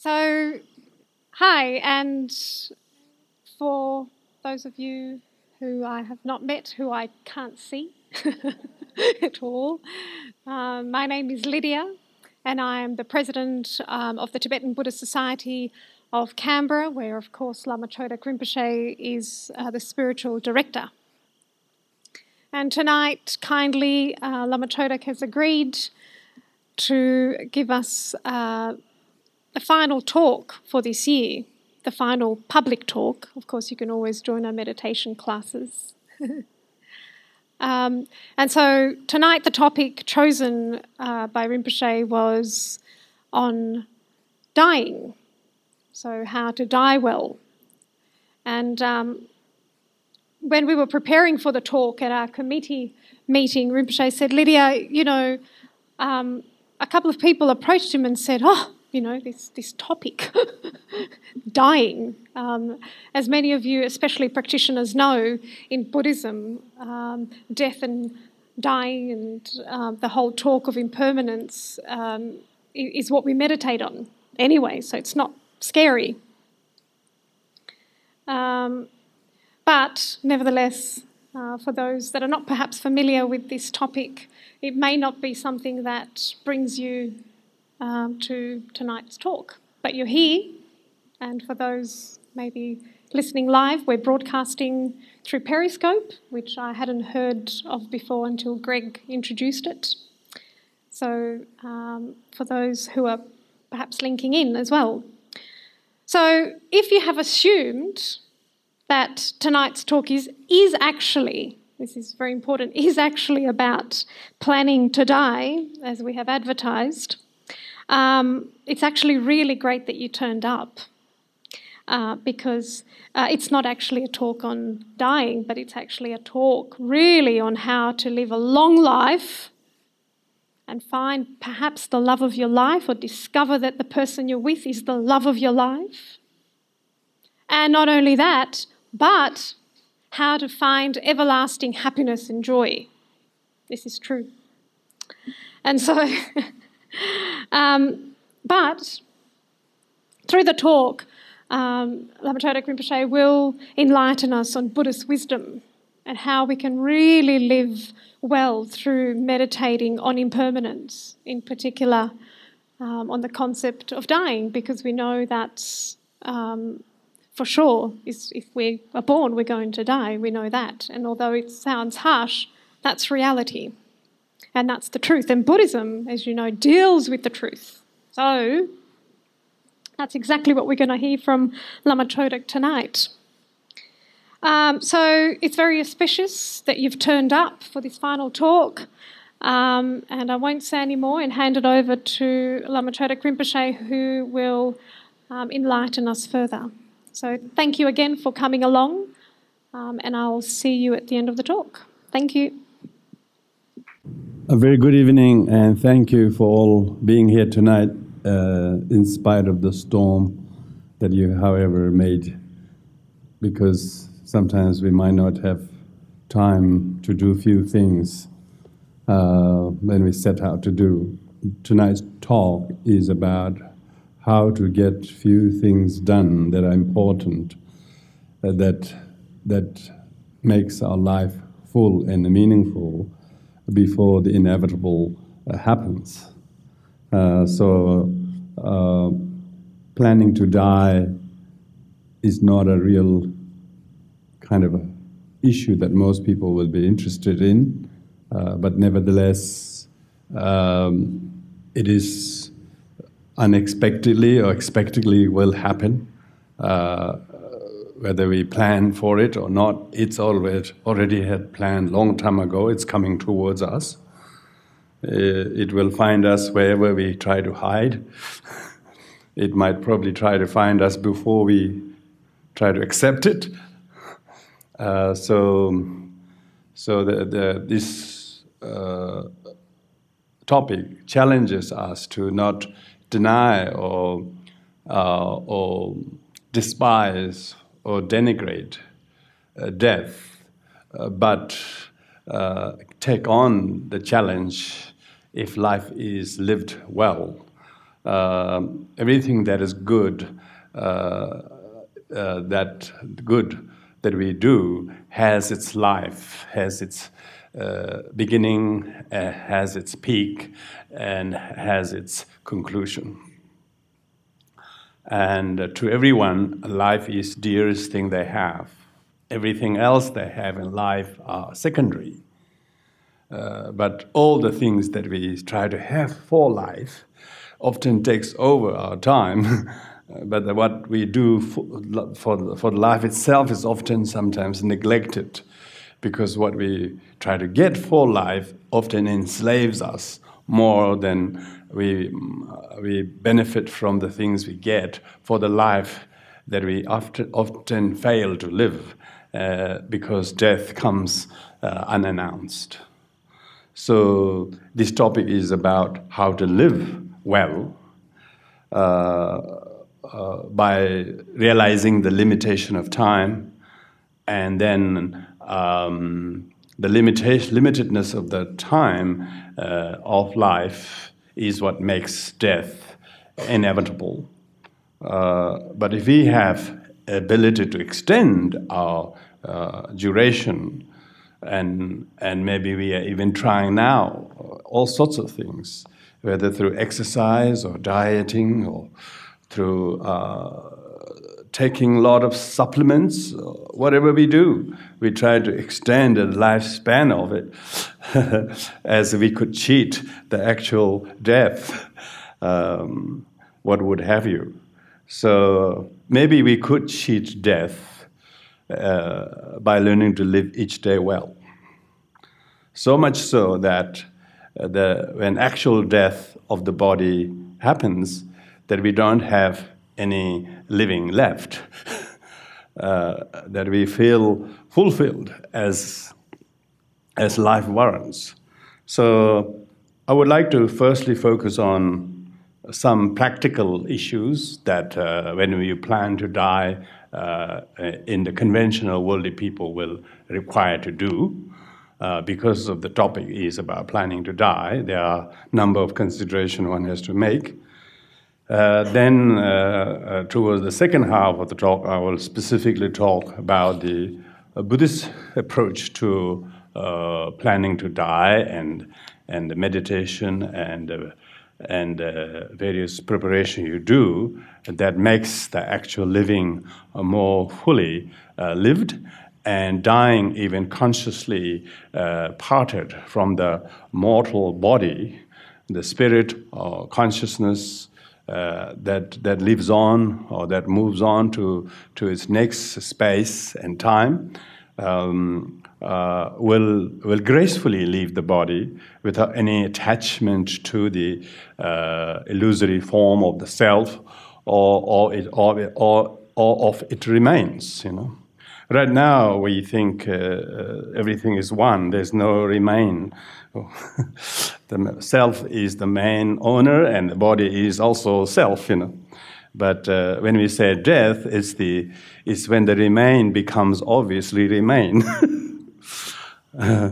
So, hi, and for those of you who I have not met, who I can't see at all, um, my name is Lydia, and I am the president um, of the Tibetan Buddhist Society of Canberra, where, of course, Lama Chodak Rinpoche is uh, the spiritual director. And tonight, kindly, uh, Lama Chodak has agreed to give us. Uh, the final talk for this year, the final public talk. Of course, you can always join our meditation classes. um, and so tonight, the topic chosen uh, by Rinpoche was on dying. So, how to die well. And um, when we were preparing for the talk at our committee meeting, Rinpoche said, Lydia, you know, um, a couple of people approached him and said, Oh, you know, this, this topic, dying. Um, as many of you, especially practitioners, know, in Buddhism, um, death and dying and um, the whole talk of impermanence um, is what we meditate on anyway, so it's not scary. Um, but nevertheless, uh, for those that are not perhaps familiar with this topic, it may not be something that brings you um, to tonight's talk. But you're here, and for those maybe listening live, we're broadcasting through Periscope, which I hadn't heard of before until Greg introduced it. So, um, for those who are perhaps linking in as well. So, if you have assumed that tonight's talk is, is actually, this is very important, is actually about planning to die, as we have advertised, um, it's actually really great that you turned up uh, because uh, it's not actually a talk on dying, but it's actually a talk really on how to live a long life and find perhaps the love of your life or discover that the person you're with is the love of your life. And not only that, but how to find everlasting happiness and joy. This is true. And so Um, but through the talk, um, Lamachoda Rinpoche will enlighten us on Buddhist wisdom and how we can really live well through meditating on impermanence, in particular um, on the concept of dying, because we know that um, for sure is if we are born, we're going to die. We know that. And although it sounds harsh, that's reality and that's the truth. And Buddhism, as you know, deals with the truth. So that's exactly what we're going to hear from Lama Chodak tonight. Um, so it's very auspicious that you've turned up for this final talk. Um, and I won't say any more and hand it over to Lama Chodak Rinpoche, who will um, enlighten us further. So thank you again for coming along, um, and I'll see you at the end of the talk. Thank you. A very good evening, and thank you for all being here tonight, uh, in spite of the storm that you, however, made, because sometimes we might not have time to do a few things uh, when we set out to do. Tonight's talk is about how to get few things done that are important, uh, that that makes our life full and meaningful before the inevitable uh, happens. Uh, so, uh, planning to die is not a real kind of issue that most people will be interested in, uh, but nevertheless, um, it is unexpectedly or expectedly will happen. Uh, whether we plan for it or not, it's always already had planned long time ago. It's coming towards us. Uh, it will find us wherever we try to hide. It might probably try to find us before we try to accept it. Uh, so, so the, the, this uh, topic challenges us to not deny or uh, or despise or denigrate uh, death, uh, but uh, take on the challenge if life is lived well. Um, everything that is good, that good that we do has its life, has its uh, beginning, uh, has its peak, and has its conclusion. And to everyone, life is dearest thing they have. Everything else they have in life are secondary. Uh, but all the things that we try to have for life often takes over our time. but what we do for, for, for life itself is often sometimes neglected because what we try to get for life often enslaves us more than we, we benefit from the things we get for the life that we often often fail to live uh, because death comes uh, unannounced. So, this topic is about how to live well uh, uh by realizing the limitation of time and then um, the limitation, limitedness of the time uh, of life is what makes death inevitable. Uh, but if we have ability to extend our uh, duration, and and maybe we are even trying now uh, all sorts of things, whether through exercise or dieting or through uh, taking a lot of supplements. Whatever we do, we try to extend the lifespan of it as we could cheat the actual death, um, what would have you. So maybe we could cheat death uh, by learning to live each day well. So much so that uh, the, when actual death of the body happens, that we don't have any living left, uh, that we feel fulfilled as, as life warrants. So I would like to firstly focus on some practical issues that uh, when you plan to die uh, in the conventional worldly people will require to do. Uh, because of the topic is about planning to die, there are a number of considerations one has to make. Uh, then uh, uh, towards the second half of the talk, I will specifically talk about the Buddhist approach to planning to die and and meditation and and uh, various preparation you do that makes the actual living more fully uh, lived and dying even consciously uh, parted from the mortal body the spirit or consciousness uh, that, that lives on or that moves on to, to its next space and time um, uh, will, will gracefully leave the body without any attachment to the uh, illusory form of the self or, or, it, or, it, or, or of it remains, you know. Right now, we think uh, uh, everything is one, there's no remain. So the self is the main owner, and the body is also self, you know. But uh, when we say death, it's, the, it's when the remain becomes obviously remain. Uh,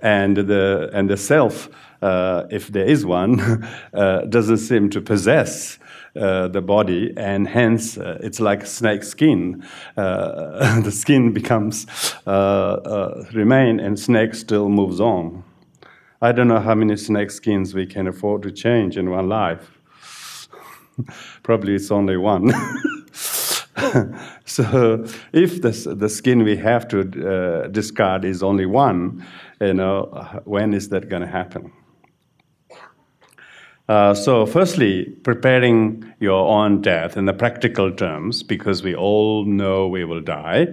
and, the, and the self, uh, if there is one, uh, doesn't seem to possess uh, the body, and hence uh, it's like snake skin. Uh, the skin becomes uh, remain, and snake still moves on. I don't know how many snake skins we can afford to change in one life. Probably it's only one. so if the, the skin we have to uh, discard is only one, you know, when is that going to happen? Uh, so firstly, preparing your own death in the practical terms, because we all know we will die,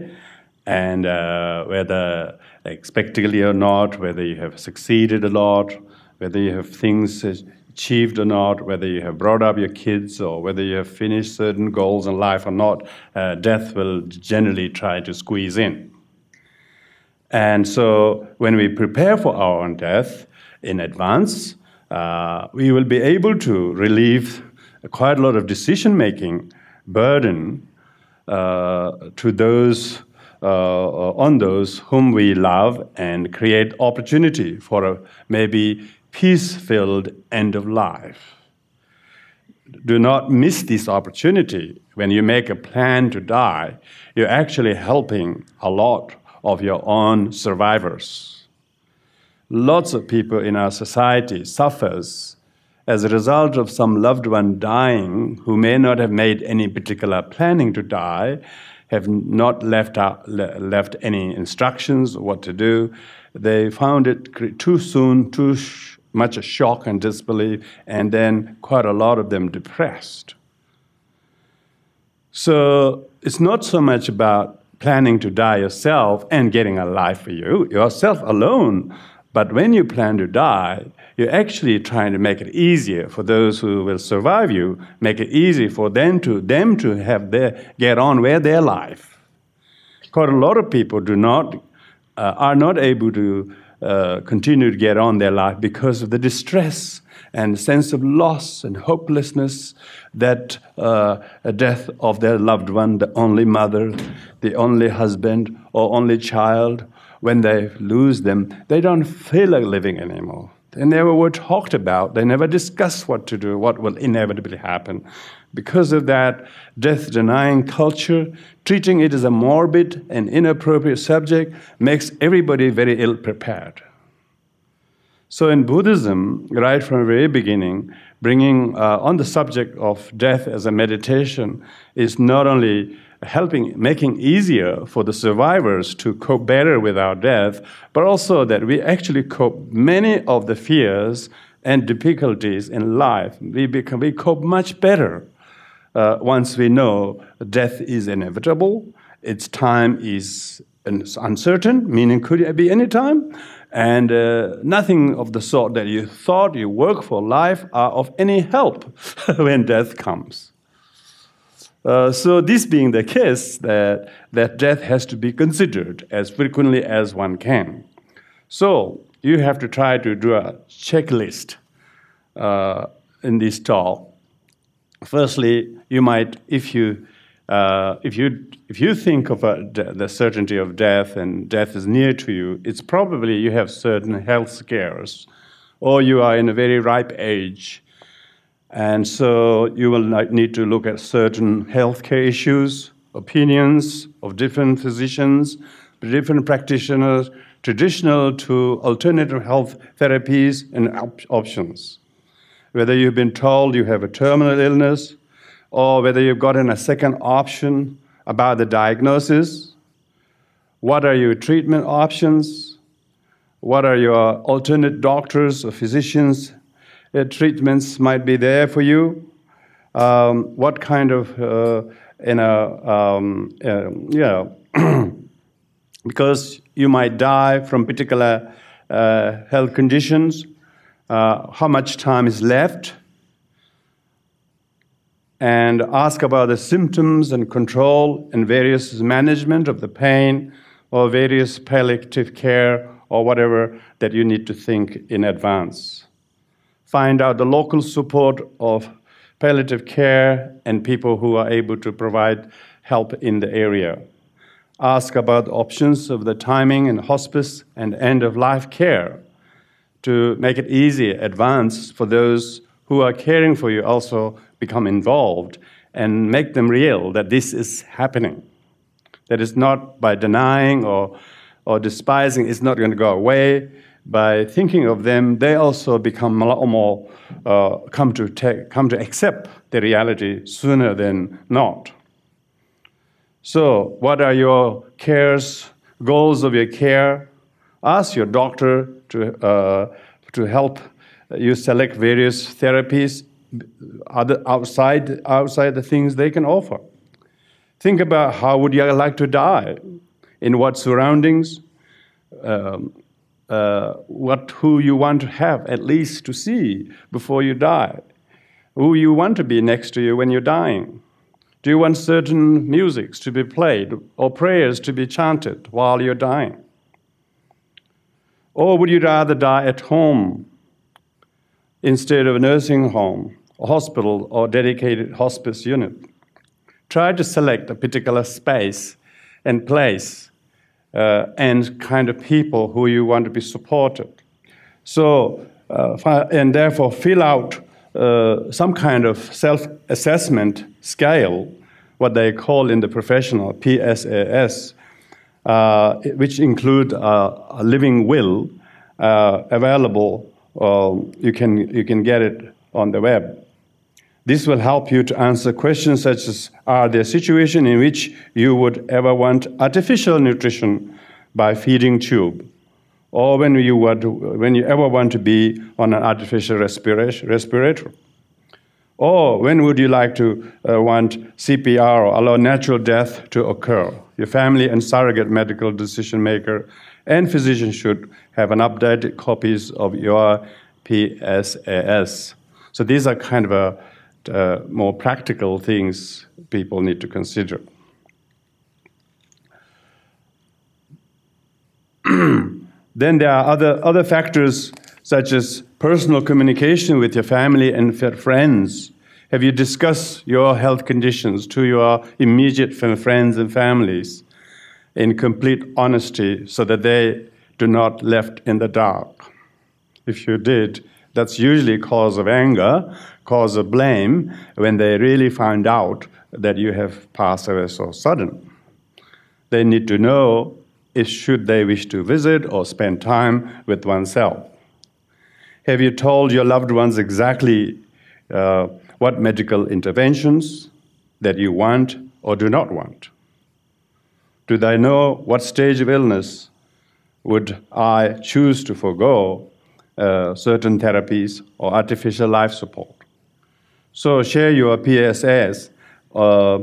and uh, whether like spectacularly or not, whether you have succeeded a lot, whether you have things achieved or not, whether you have brought up your kids or whether you have finished certain goals in life or not, uh, death will generally try to squeeze in. And so when we prepare for our own death in advance, uh, we will be able to relieve quite a lot of decision making burden uh, to those uh, uh, on those whom we love and create opportunity for a maybe peace filled end of life. Do not miss this opportunity. When you make a plan to die, you're actually helping a lot of your own survivors. Lots of people in our society suffers as a result of some loved one dying who may not have made any particular planning to die have not left out, left any instructions what to do. They found it too soon, too sh- much shock and disbelief, and then quite a lot of them depressed. So it's not so much about planning to die yourself and getting a life for you. Yourself alone but when you plan to die, you're actually trying to make it easier for those who will survive you, make it easy for them to them to have their get on with their life. Quite a lot of people do not uh, are not able to uh, continue to get on their life because of the distress and sense of loss and hopelessness that uh, a death of their loved one, the only mother, the only husband or only child when they lose them, they don't feel like living anymore. They never were talked about. They never discussed what to do, what will inevitably happen. Because of that death denying culture, treating it as a morbid and inappropriate subject makes everybody very ill prepared. So, in Buddhism, right from the very beginning, bringing uh, on the subject of death as a meditation is not only helping making easier for the survivors to cope better with our death, but also that we actually cope many of the fears and difficulties in life. We, become, we cope much better uh, once we know death is inevitable, its time is uncertain, meaning could be any time, and uh, nothing of the sort that you thought you work for life are of any help when death comes. Uh, so this being the case, that, that death has to be considered as frequently as one can. So you have to try to do a checklist uh, in this talk. Firstly, you might, if you, uh, if you, if you think of the certainty of death and death is near to you, it's probably you have certain health scares or you are in a very ripe age and so you will need to look at certain healthcare issues, opinions of different physicians, different practitioners, traditional to alternative health therapies and op options. Whether you've been told you have a terminal illness, or whether you've gotten a second option about the diagnosis, what are your treatment options, what are your alternate doctors or physicians uh, treatments might be there for you, um, what kind of, uh, um, uh, you know because you might die from particular uh, health conditions, uh, how much time is left, and ask about the symptoms and control and various management of the pain or various palliative care or whatever that you need to think in advance find out the local support of palliative care and people who are able to provide help in the area. Ask about options of the timing and hospice and end of life care to make it easy, Advance for those who are caring for you also become involved and make them real that this is happening. That it's not by denying or, or despising, it's not going to go away by thinking of them, they also become a lot more uh, come to take, come to accept the reality sooner than not. So, what are your cares, goals of your care? Ask your doctor to uh, to help you select various therapies other outside outside the things they can offer. Think about how would you like to die, in what surroundings. Um, uh, what, who you want to have at least to see before you die, who you want to be next to you when you're dying. Do you want certain musics to be played or prayers to be chanted while you're dying? Or would you rather die at home instead of a nursing home, a hospital, or dedicated hospice unit? Try to select a particular space and place uh, and kind of people who you want to be supported. So, uh, and therefore fill out uh, some kind of self-assessment scale, what they call in the professional PSAS, uh, which include uh, a living will uh, available. you can you can get it on the web. This will help you to answer questions such as Are there situations in which you would ever want artificial nutrition by feeding tube? Or when you, would, when you ever want to be on an artificial respirator? Or when would you like to uh, want CPR or allow natural death to occur? Your family and surrogate medical decision maker and physician should have an updated copies of your PSAS. So these are kind of a uh, more practical things people need to consider. then there are other, other factors such as personal communication with your family and friends. Have you discussed your health conditions to your immediate friends and families in complete honesty so that they do not left in the dark? If you did, that's usually a cause of anger cause of blame when they really find out that you have passed away so sudden. They need to know if should they wish to visit or spend time with oneself. Have you told your loved ones exactly uh, what medical interventions that you want or do not want? Do they know what stage of illness would I choose to forego uh, certain therapies or artificial life support? So share your PSS uh, uh,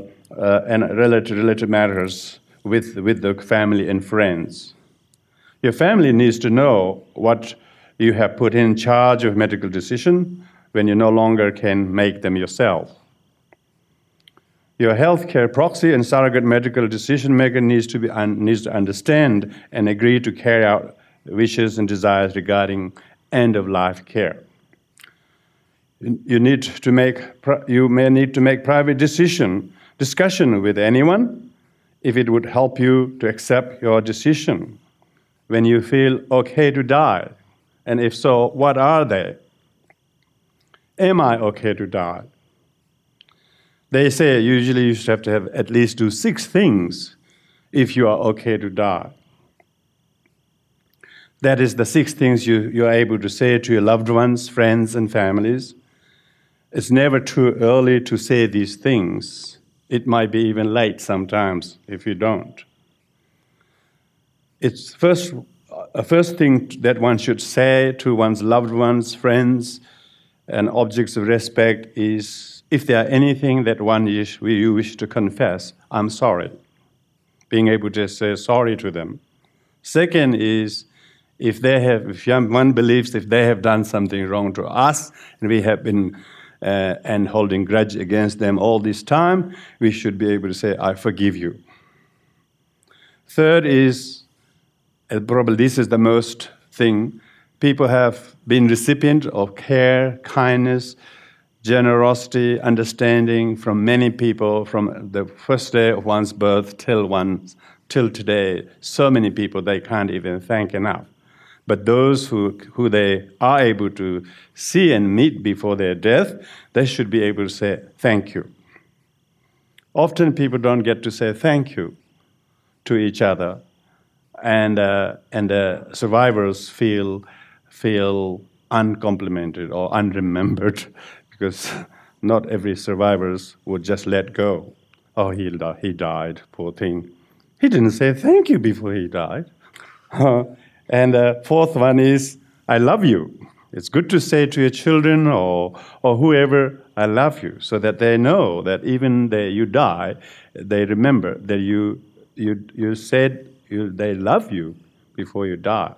and related, related matters with, with the family and friends. Your family needs to know what you have put in charge of medical decision when you no longer can make them yourself. Your healthcare proxy and surrogate medical decision maker needs to, be needs to understand and agree to carry out wishes and desires regarding end of life care. You need to make you may need to make private decision discussion with anyone if it would help you to accept your decision when you feel okay to die and if so what are they am i okay to die they say usually you should have to have at least do six things if you are okay to die that is the six things you, you are able to say to your loved ones friends and families it's never too early to say these things. It might be even late sometimes if you don't. It's first a first thing that one should say to one's loved ones, friends, and objects of respect is if there are anything that one wish, you wish to confess, I'm sorry. Being able to say sorry to them. Second is if they have, if one believes if they have done something wrong to us and we have been uh, and holding grudge against them all this time, we should be able to say, I forgive you. Third is, uh, probably this is the most thing, people have been recipient of care, kindness, generosity, understanding from many people from the first day of one's birth till one's till today. So many people they can't even thank enough. But those who, who they are able to see and meet before their death, they should be able to say thank you. Often people don't get to say thank you to each other, and, uh, and uh, survivors feel, feel uncomplimented or unremembered because not every survivors would just let go. Oh, he, he died, poor thing. He didn't say thank you before he died. And the fourth one is, I love you. It's good to say to your children or, or whoever, I love you, so that they know that even they, you die, they remember that you, you, you said you, they love you before you die,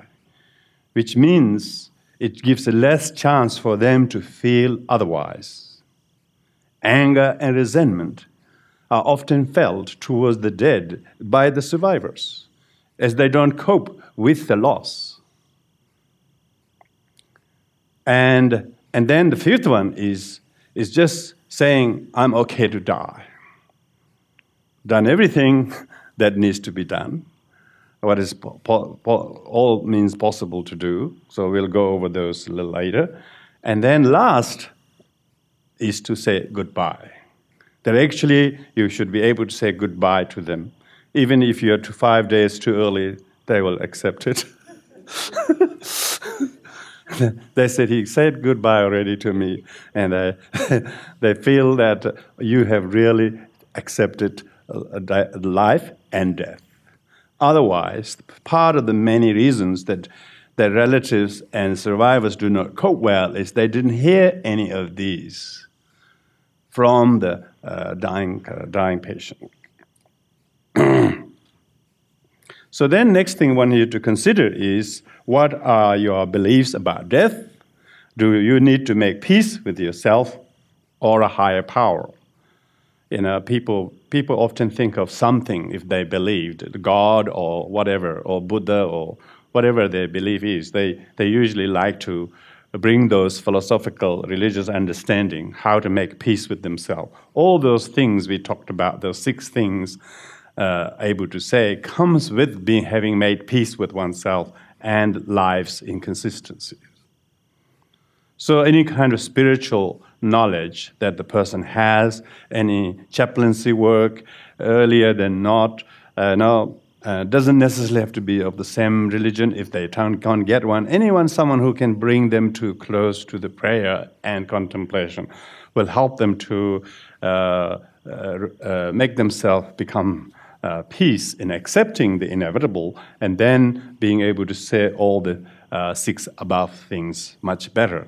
which means it gives less chance for them to feel otherwise. Anger and resentment are often felt towards the dead by the survivors, as they don't cope with the loss. And, and then the fifth one is, is just saying, I'm okay to die. Done everything that needs to be done, what is po- po- all means possible to do. So we'll go over those a little later. And then last is to say goodbye. That actually you should be able to say goodbye to them, even if you're to five days too early they will accept it. they said he said goodbye already to me, and I, uh, they feel that you have really accepted uh, life and death. Otherwise, part of the many reasons that their relatives and survivors do not cope well is they didn't hear any of these from the uh, dying uh, dying patient. So then next thing one need to consider is what are your beliefs about death? Do you need to make peace with yourself or a higher power? You know, people people often think of something if they believed, God or whatever, or Buddha or whatever their belief is. They they usually like to bring those philosophical religious understanding, how to make peace with themselves. All those things we talked about, those six things uh, able to say comes with being, having made peace with oneself and life's inconsistencies. So, any kind of spiritual knowledge that the person has, any chaplaincy work earlier than not, uh, no, uh, doesn't necessarily have to be of the same religion if they can't get one. Anyone, someone who can bring them to close to the prayer and contemplation will help them to uh, uh, uh make themselves become uh, peace in accepting the inevitable and then being able to say all the uh, six above things much better.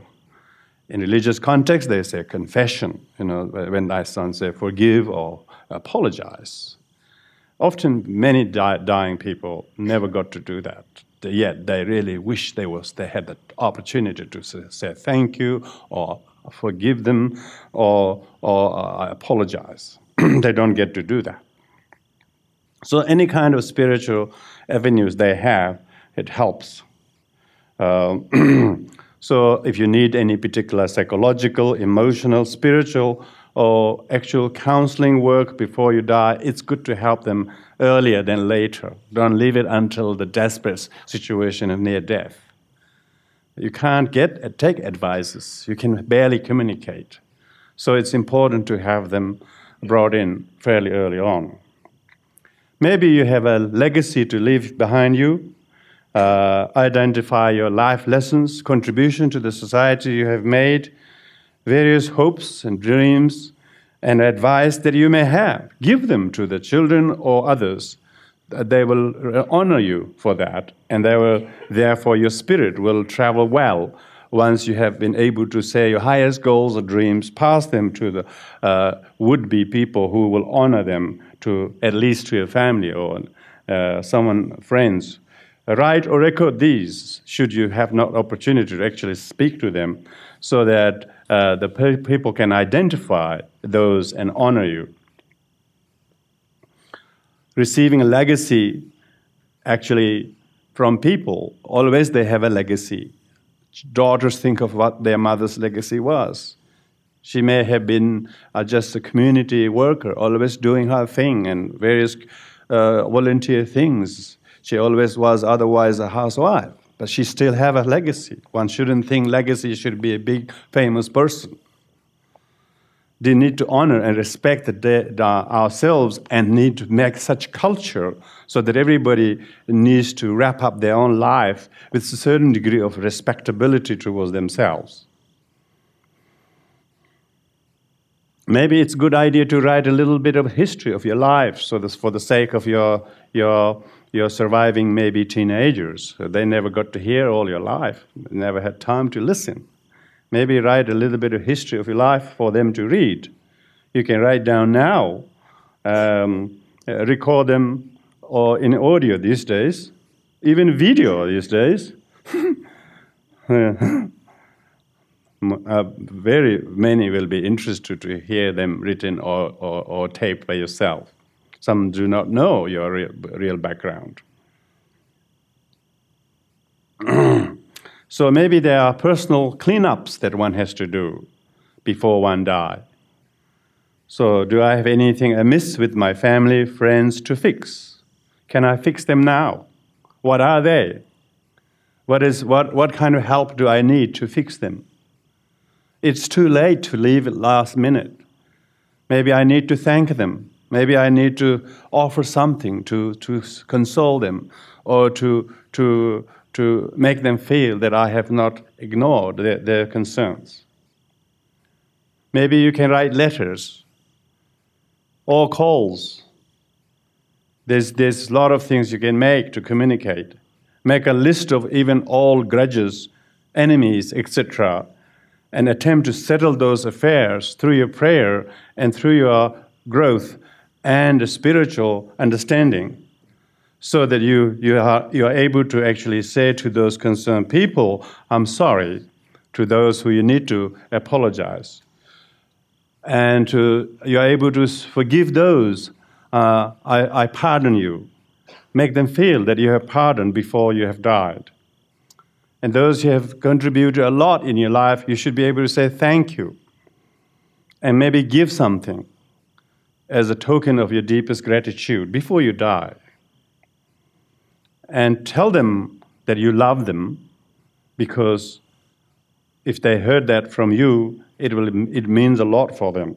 In religious context, they say confession, you know, when thy son say forgive or apologize. Often many di dying people never got to do that. Yet they really wish they, was, they had the opportunity to say, say thank you or forgive them or, or uh, apologize. they don't get to do that. So any kind of spiritual avenues they have, it helps. Uh, so if you need any particular psychological, emotional, spiritual, or actual counseling work before you die, it's good to help them earlier than later. Don't leave it until the desperate situation of near death. You can't get take advices. You can barely communicate. So it's important to have them brought in fairly early on. Maybe you have a legacy to leave behind you. Uh, identify your life lessons, contribution to the society you have made, various hopes and dreams and advice that you may have. Give them to the children or others. They will honor you for that, and they will, therefore your spirit will travel well once you have been able to say your highest goals or dreams, pass them to the uh, would be people who will honor them to at least to your family or uh, someone, friends. Write or record these should you have not opportunity to actually speak to them so that uh, the pe people can identify those and honor you. Receiving a legacy actually from people, always they have a legacy daughters think of what their mother's legacy was. She may have been uh, just a community worker, always doing her thing and various uh, volunteer things. She always was otherwise a housewife, but she still have a legacy. One shouldn't think legacy should be a big famous person they need to honor and respect the, the, ourselves and need to make such culture so that everybody needs to wrap up their own life with a certain degree of respectability towards themselves. Maybe it's a good idea to write a little bit of history of your life so for the sake of your, your, your surviving maybe teenagers. They never got to hear all your life, never had time to listen. Maybe write a little bit of history of your life for them to read. You can write down now, um, uh, record them or in audio these days, even video these days. Uh, very many will be interested to hear them written or, or, or taped by yourself. Some do not know your real, real background. So maybe there are personal cleanups that one has to do before one dies. So, do I have anything amiss with my family, friends to fix? Can I fix them now? What are they? What, is, what, what kind of help do I need to fix them? It's too late to leave at last minute. Maybe I need to thank them. Maybe I need to offer something to, to console them or to, to to make them feel that I have not ignored their, their concerns. Maybe you can write letters or calls. There's, there's a lot of things you can make to communicate. Make a list of even all grudges, enemies, etc., and attempt to settle those affairs through your prayer and through your growth and spiritual understanding so that you, you, are, you are able to actually say to those concerned people, I'm sorry, to those who you need to apologize. And to, you are able to forgive those, uh, I, I pardon you. Make them feel that you have pardoned before you have died. And those who have contributed a lot in your life, you should be able to say thank you and maybe give something as a token of your deepest gratitude before you die and tell them that you love them because if they heard that from you, it, will, it means a lot for them.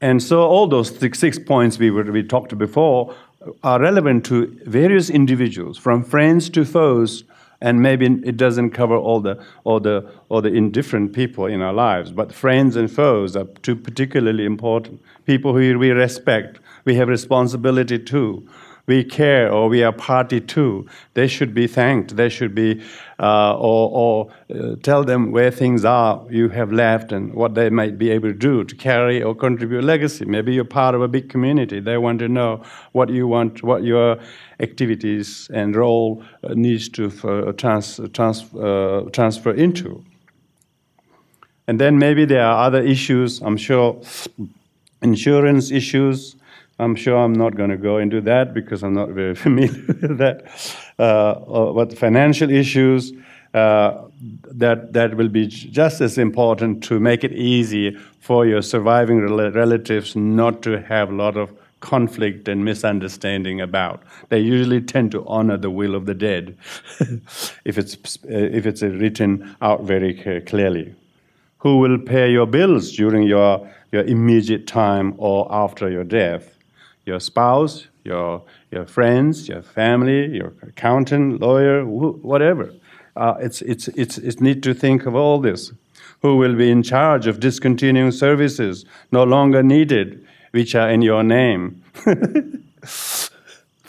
And so, all those six, six points we, were, we talked before are relevant to various individuals, from friends to foes, and maybe it doesn't cover all the all the all the indifferent people in our lives but friends and foes are two particularly important people who we respect we have responsibility too. We care or we are party to. They should be thanked. They should be, uh, or, or uh, tell them where things are you have left and what they might be able to do to carry or contribute legacy. Maybe you're part of a big community. They want to know what you want, what your activities and role uh, needs to uh, trans, trans, uh, transfer into. And then maybe there are other issues, I'm sure, insurance issues, I'm sure I'm not going to go into that because I'm not very familiar with that. Uh, uh, but financial issues uh, that that will be just as important to make it easy for your surviving rel relatives not to have a lot of conflict and misunderstanding about. They usually tend to honor the will of the dead if it's if it's written out very clearly. Who will pay your bills during your your immediate time or after your death? your spouse, your, your friends, your family, your accountant, lawyer, wh whatever. Uh, it's, it's, it's, it's need to think of all this. Who will be in charge of discontinuing services no longer needed, which are in your name?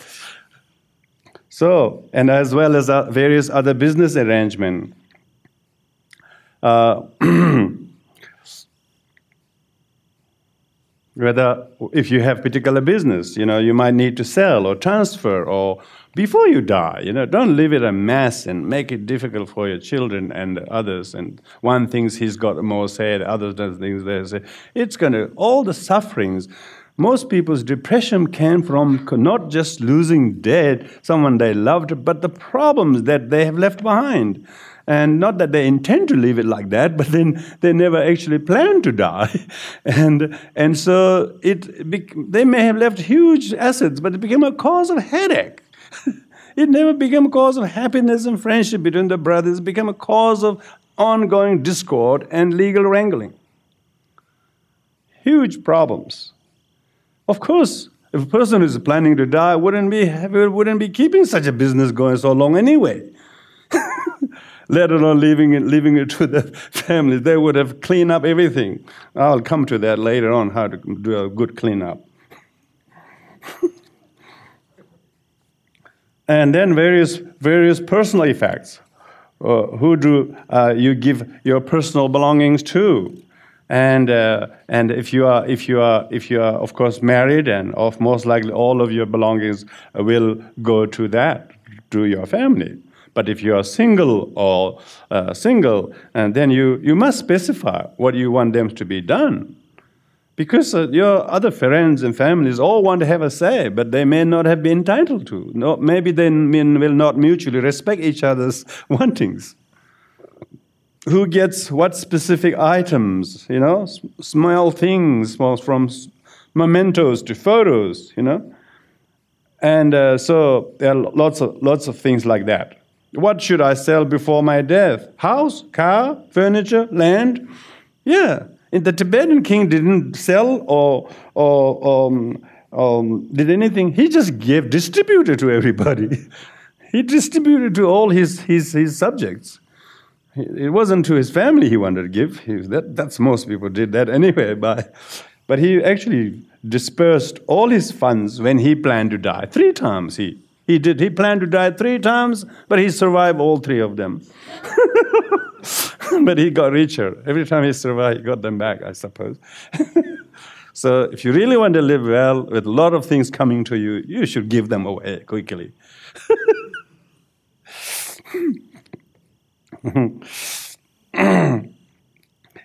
so, and as well as uh, various other business arrangements. Uh, whether if you have particular business you know you might need to sell or transfer or before you die you know don't leave it a mess and make it difficult for your children and others and one thinks he's got more said, others other does things they say it's going to all the sufferings most people's depression came from not just losing dead someone they loved but the problems that they have left behind and not that they intend to live it like that, but then they never actually plan to die. and, and so it they may have left huge assets, but it became a cause of headache. it never became a cause of happiness and friendship between the brothers. It became a cause of ongoing discord and legal wrangling. Huge problems. Of course, if a person is planning to die, wouldn't be, wouldn't be keeping such a business going so long anyway let alone leaving it, leaving it to the family. They would have cleaned up everything. I'll come to that later on, how to do a good cleanup. and then various, various personal effects. Uh, who do uh, you give your personal belongings to? and uh, and if you are if you are if you are of course married and of most likely all of your belongings will go to that to your family but if you are single or uh, single, and uh, then you, you must specify what you want them to be done. Because uh, your other friends and families all want to have a say, but they may not have been entitled to. No, maybe they mean, will not mutually respect each other's wantings. Who gets what specific items, you know, small things from mementos to photos, you know? And uh, so there are lots of, lots of things like that. What should I sell before my death? House, car, furniture, land? Yeah. the Tibetan king didn't sell or, or um, um, did anything. He just gave, distributed to everybody. he distributed to all his, his, his subjects. It wasn't to his family he wanted to give. He, that, that's most people did that anyway. But, but he actually dispersed all his funds when he planned to die. Three times he he did. He planned to die three times, but he survived all three of them. but he got richer. Every time he survived, he got them back, I suppose. so if you really want to live well with a lot of things coming to you, you should give them away quickly.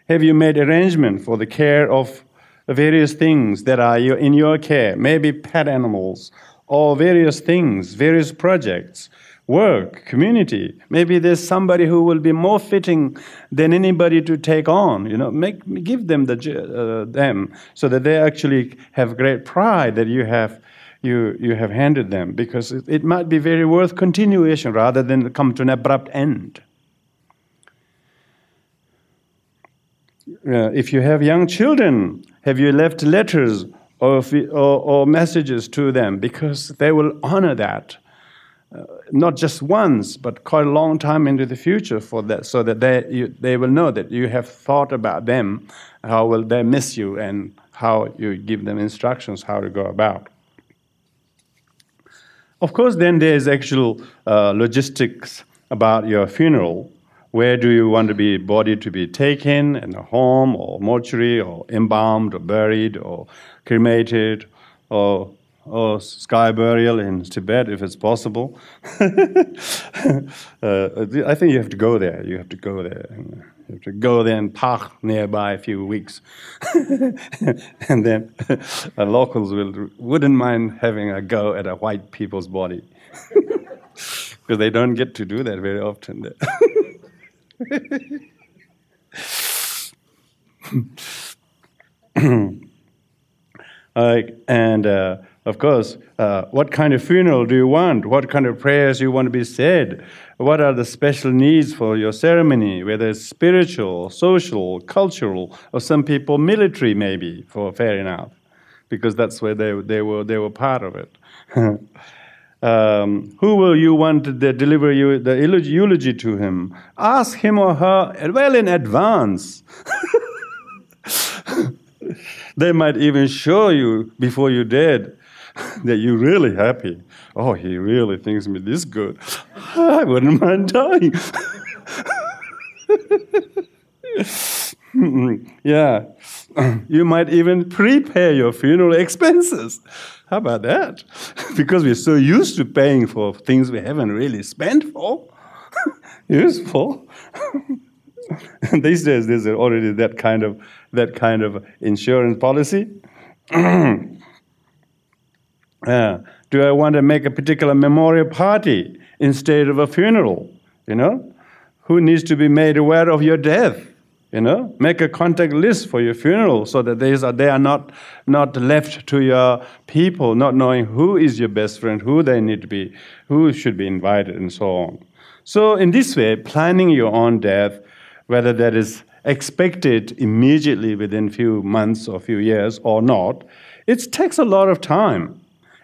Have you made arrangement for the care of various things that are in your care? Maybe pet animals or various things, various projects, work, community. Maybe there's somebody who will be more fitting than anybody to take on. You know, make give them the uh, them so that they actually have great pride that you have. You, you have handed them because it, it might be very worth continuation rather than come to an abrupt end. Uh, if you have young children, have you left letters or, or, or messages to them because they will honor that. Uh, not just once, but quite a long time into the future for that, so that they, you, they will know that you have thought about them, how will they miss you, and how you give them instructions how to go about. Of course, then there's actual uh, logistics about your funeral. Where do you want to be body to be taken in a home or mortuary or embalmed or buried or cremated or or sky burial in Tibet if it's possible. uh, I think you have to go there. You have to go there. And uh, you have to go there and park nearby a few weeks. and then the uh, locals will, wouldn't mind having a go at a white people's body. Because they don't get to do that very often. Like, uh, and uh, of course, uh, what kind of funeral do you want? What kind of prayers you want to be said? What are the special needs for your ceremony, whether it's spiritual, social, cultural, or some people military, maybe, for fair enough, because that's where they, they, were, they were part of it. Um, who will you want to deliver you the eulogy to him? Ask him or her well in advance. They might even show you before you're dead that you're really happy. Oh, he really thinks me this good. I wouldn't mind dying. yeah. You might even prepare your funeral expenses. How about that? because we're so used to paying for things we haven't really spent for. Useful. These days, there's already that kind of that kind of insurance policy? uh, do I want to make a particular memorial party instead of a funeral? You know, who needs to be made aware of your death? You know, make a contact list for your funeral so that these are, they are not, not left to your people, not knowing who is your best friend, who they need to be, who should be invited, and so on. So, in this way, planning your own death, whether that is expect it immediately within few months or few years or not, it takes a lot of time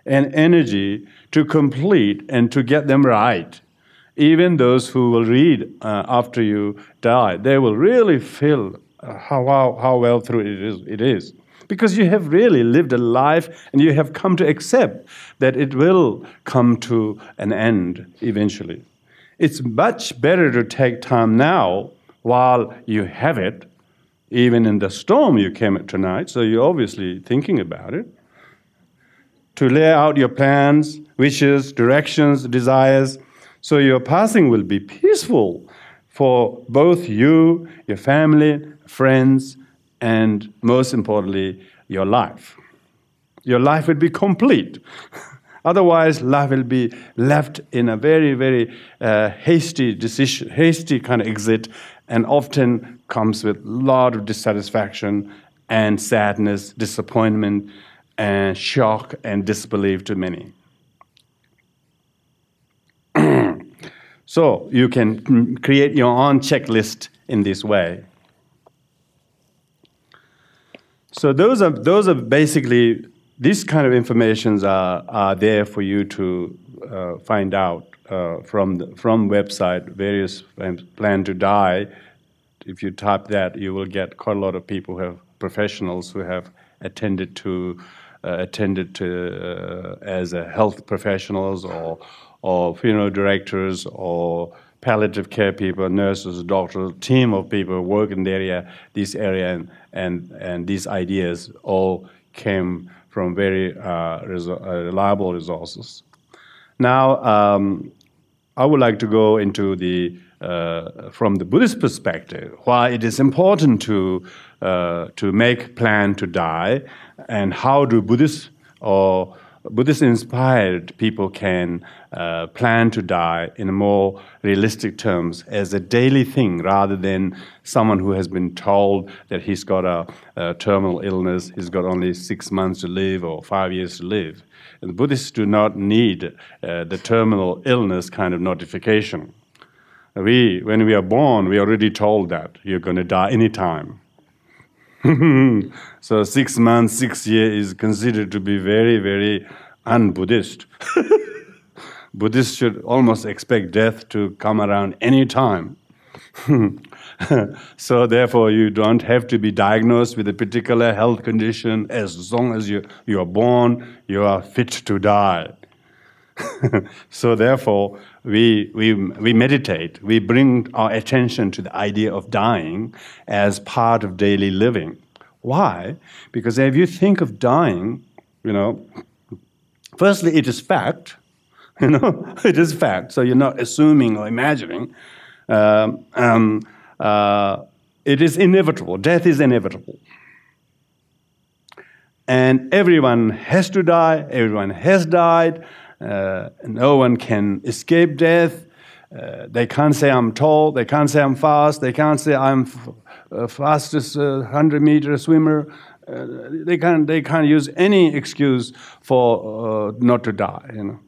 and energy to complete and to get them right. Even those who will read uh, after you die, they will really feel uh, how, how, how well through it is, it is. Because you have really lived a life and you have come to accept that it will come to an end eventually. It's much better to take time now while you have it, even in the storm you came at tonight, so you're obviously thinking about it, to lay out your plans, wishes, directions, desires, so your passing will be peaceful for both you, your family, friends, and most importantly, your life. Your life will be complete. Otherwise, life will be left in a very, very uh, hasty decision, hasty kind of exit and often comes with a lot of dissatisfaction and sadness, disappointment, and shock and disbelief to many. so you can create your own checklist in this way. So those are those are basically these kind of informations are are there for you to uh, find out. Uh, from the, from website various plan to die. If you type that, you will get quite a lot of people who have professionals who have attended to uh, attended to uh, as a health professionals or or funeral directors or palliative care people, nurses, doctors, team of people who work in the area, this area, and and, and these ideas all came from very uh, uh, reliable resources. Now, um, I would like to go into the uh, from the Buddhist perspective why it is important to uh, to make plan to die and how do Buddhist or Buddhist inspired people can uh, plan to die in more realistic terms as a daily thing rather than someone who has been told that he's got a, a terminal illness, he's got only six months to live or five years to live. The Buddhists do not need uh, the terminal illness kind of notification. We, when we are born, we are already told that you're going to die anytime. so six months, six years is considered to be very, very un-Buddhist. Buddhists should almost expect death to come around any time. so therefore, you don't have to be diagnosed with a particular health condition as long as you, you are born, you are fit to die. so therefore, we, we, we meditate, we bring our attention to the idea of dying as part of daily living. Why? Because if you think of dying, you know, firstly, it is fact, you know, it is fact, so you're not assuming or imagining. Um, um, uh, it is inevitable. Death is inevitable. And everyone has to die, everyone has died, uh, no one can escape death. Uh, they can't say I'm tall, they can't say I'm fast, they can't say I'm f- uh, fastest 100 uh, meter swimmer. Uh, they, can't, they can't use any excuse for not to die, you know.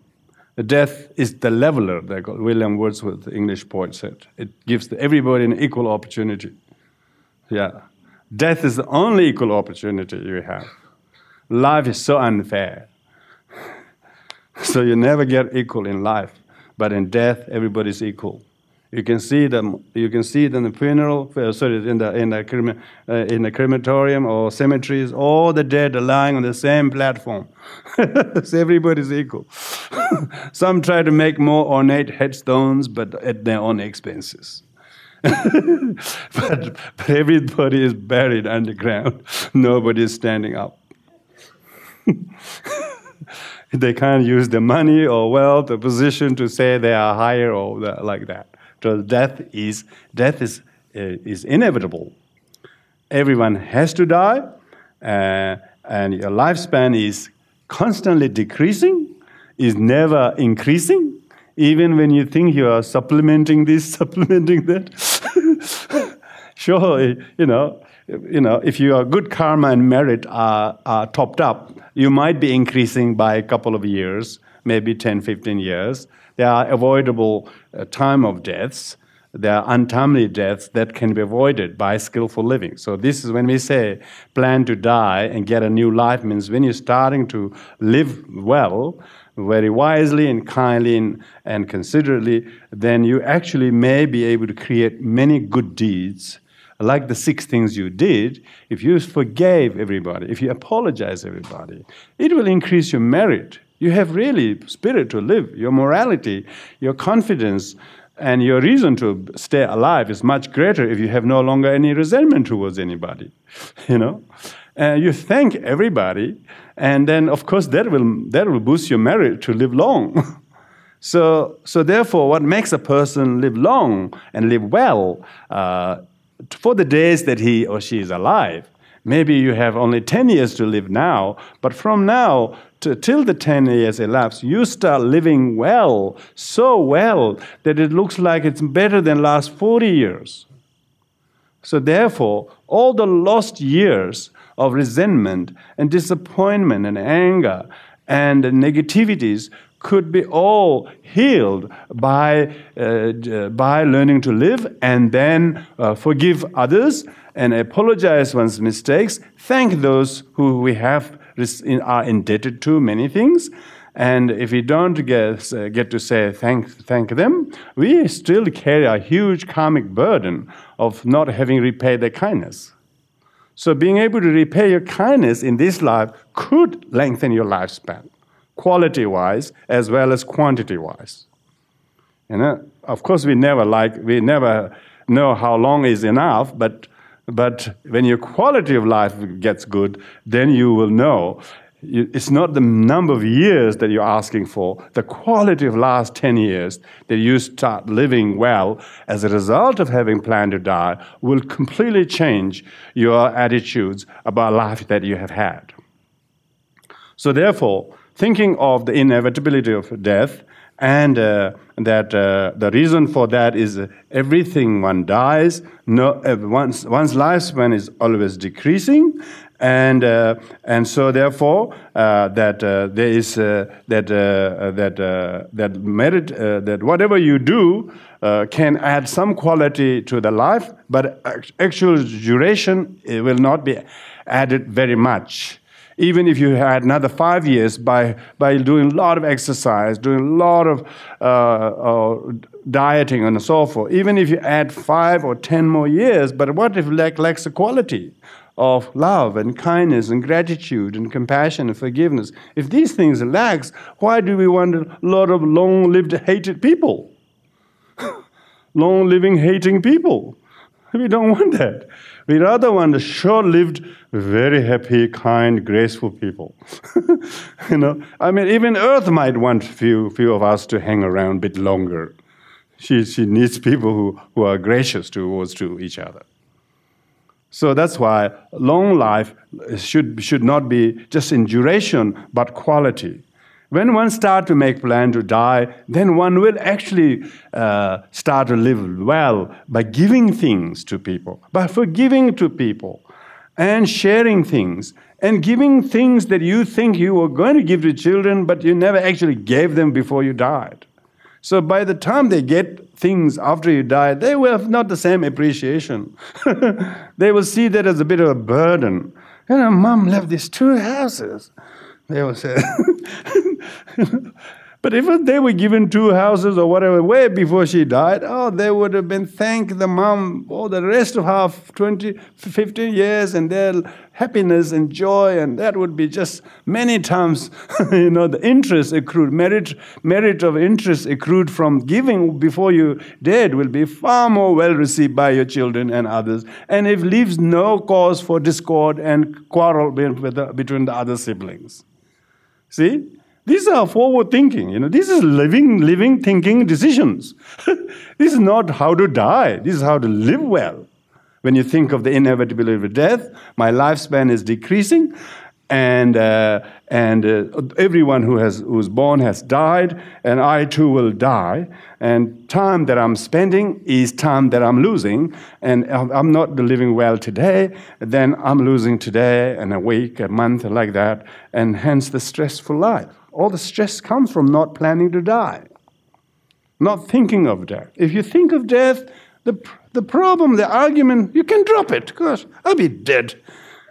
Death is the leveler, that William Wordsworth, the English poet, said. It gives everybody an equal opportunity. Yeah. Death is the only equal opportunity you have. Life is so unfair. so you never get equal in life. But in death, everybody's equal. You can see them. You can see in the funeral. Uh, sorry, in the in the, crema, uh, in the crematorium or cemeteries. All the dead are lying on the same platform. so everybody's equal. Some try to make more ornate headstones, but at their own expenses. but, but everybody is buried underground. Nobody is standing up. they can't use the money or wealth or position to say they are higher or like that. So death is death is uh, is inevitable. Everyone has to die, uh, and your lifespan is constantly decreasing, is never increasing. Even when you think you are supplementing this, supplementing that. surely you know, you know, if your good karma and merit are, are topped up, you might be increasing by a couple of years, maybe 10, 15 years there are avoidable uh, time of deaths. There are untimely deaths that can be avoided by skillful living. So this is when we say plan to die and get a new life means when you're starting to live well, very wisely and kindly and, and considerately, then you actually may be able to create many good deeds like the six things you did, if you forgave everybody, if you apologize everybody, it will increase your merit. You have really spirit to live. Your morality, your confidence, and your reason to stay alive is much greater if you have no longer any resentment towards anybody. You know, and you thank everybody, and then of course that will that will boost your merit to live long. so so therefore, what makes a person live long and live well uh, for the days that he or she is alive Maybe you have only 10 years to live now, but from now to, till the 10 years elapse, you start living well, so well that it looks like it's better than last 40 years. So therefore, all the lost years of resentment and disappointment and anger and negativities could be all healed by, uh, uh, by learning to live and then uh, forgive others and apologize one's mistakes, thank those who we have are indebted to many things. And if we don't get, uh, get to say thank, thank them, we still carry a huge karmic burden of not having repaid their kindness. So being able to repay your kindness in this life could lengthen your lifespan quality wise as well as quantity wise. You know, of course, we never like we never know how long is enough, but but when your quality of life gets good, then you will know. It's not the number of years that you're asking for, the quality of last 10 years that you start living well as a result of having planned to die will completely change your attitudes about life that you have had. So therefore, thinking of the inevitability of death and uh, that uh, the reason for that is everything one dies no uh, one's, one's lifespan is always decreasing and uh, and so therefore uh, that there is that that that merit that whatever you do can add some quality to the life but actual duration will not be added very much even if you had another five years by, by doing a lot of exercise, doing a lot of uh, uh, dieting and so forth, even if you add five or ten more years, but what if lack, lacks the quality of love and kindness and gratitude and compassion and forgiveness? If these things lacks, why do we want a lot of long-lived hated people? long-living hating people. We don't want that. The rather want sure lived very happy, kind, graceful people. you know, I mean, even Earth might want few few of us to hang around a bit longer. She she needs people who, who are gracious towards to each other. So that's why long life should should not be just in duration, but quality. When one starts to make plan to die, then one will actually uh, start to live well by giving things to people, by forgiving to people, and sharing things, and giving things that you think you were going to give to children, but you never actually gave them before you died. So by the time they get things after you die, they will have not the same appreciation. they will see that as a bit of a burden. You know, mom left these two houses. They will say, but if they were given two houses or whatever way before she died, oh, they would have been thank the mom all the rest of half 20, 15 years and their happiness and joy, and that would be just many times, you know, the interest accrued, merit, merit of interest accrued from giving before you dead will be far more well received by your children and others, and it leaves no cause for discord and quarrel between the other siblings. See? These are forward thinking. You know, this is living, living, thinking decisions. this is not how to die. This is how to live well. When you think of the inevitability of death, my lifespan is decreasing, and uh, and uh, everyone who has who's born has died, and I too will die. And time that I'm spending is time that I'm losing, and I'm not living well today. Then I'm losing today and a week, a month, like that, and hence the stressful life all the stress comes from not planning to die, not thinking of death. If you think of death, the, the problem, the argument, you can drop it. Gosh, I'll be dead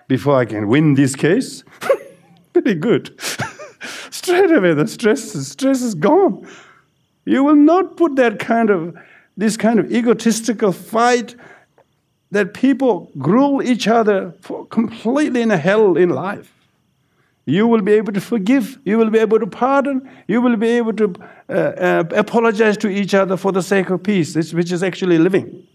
before I can win this case. Pretty good. Straight away, the stress, the stress is gone. You will not put that kind of, this kind of egotistical fight that people gruel each other for completely in hell in life. You will be able to forgive. You will be able to pardon. You will be able to uh, uh, apologize to each other for the sake of peace, which is actually living.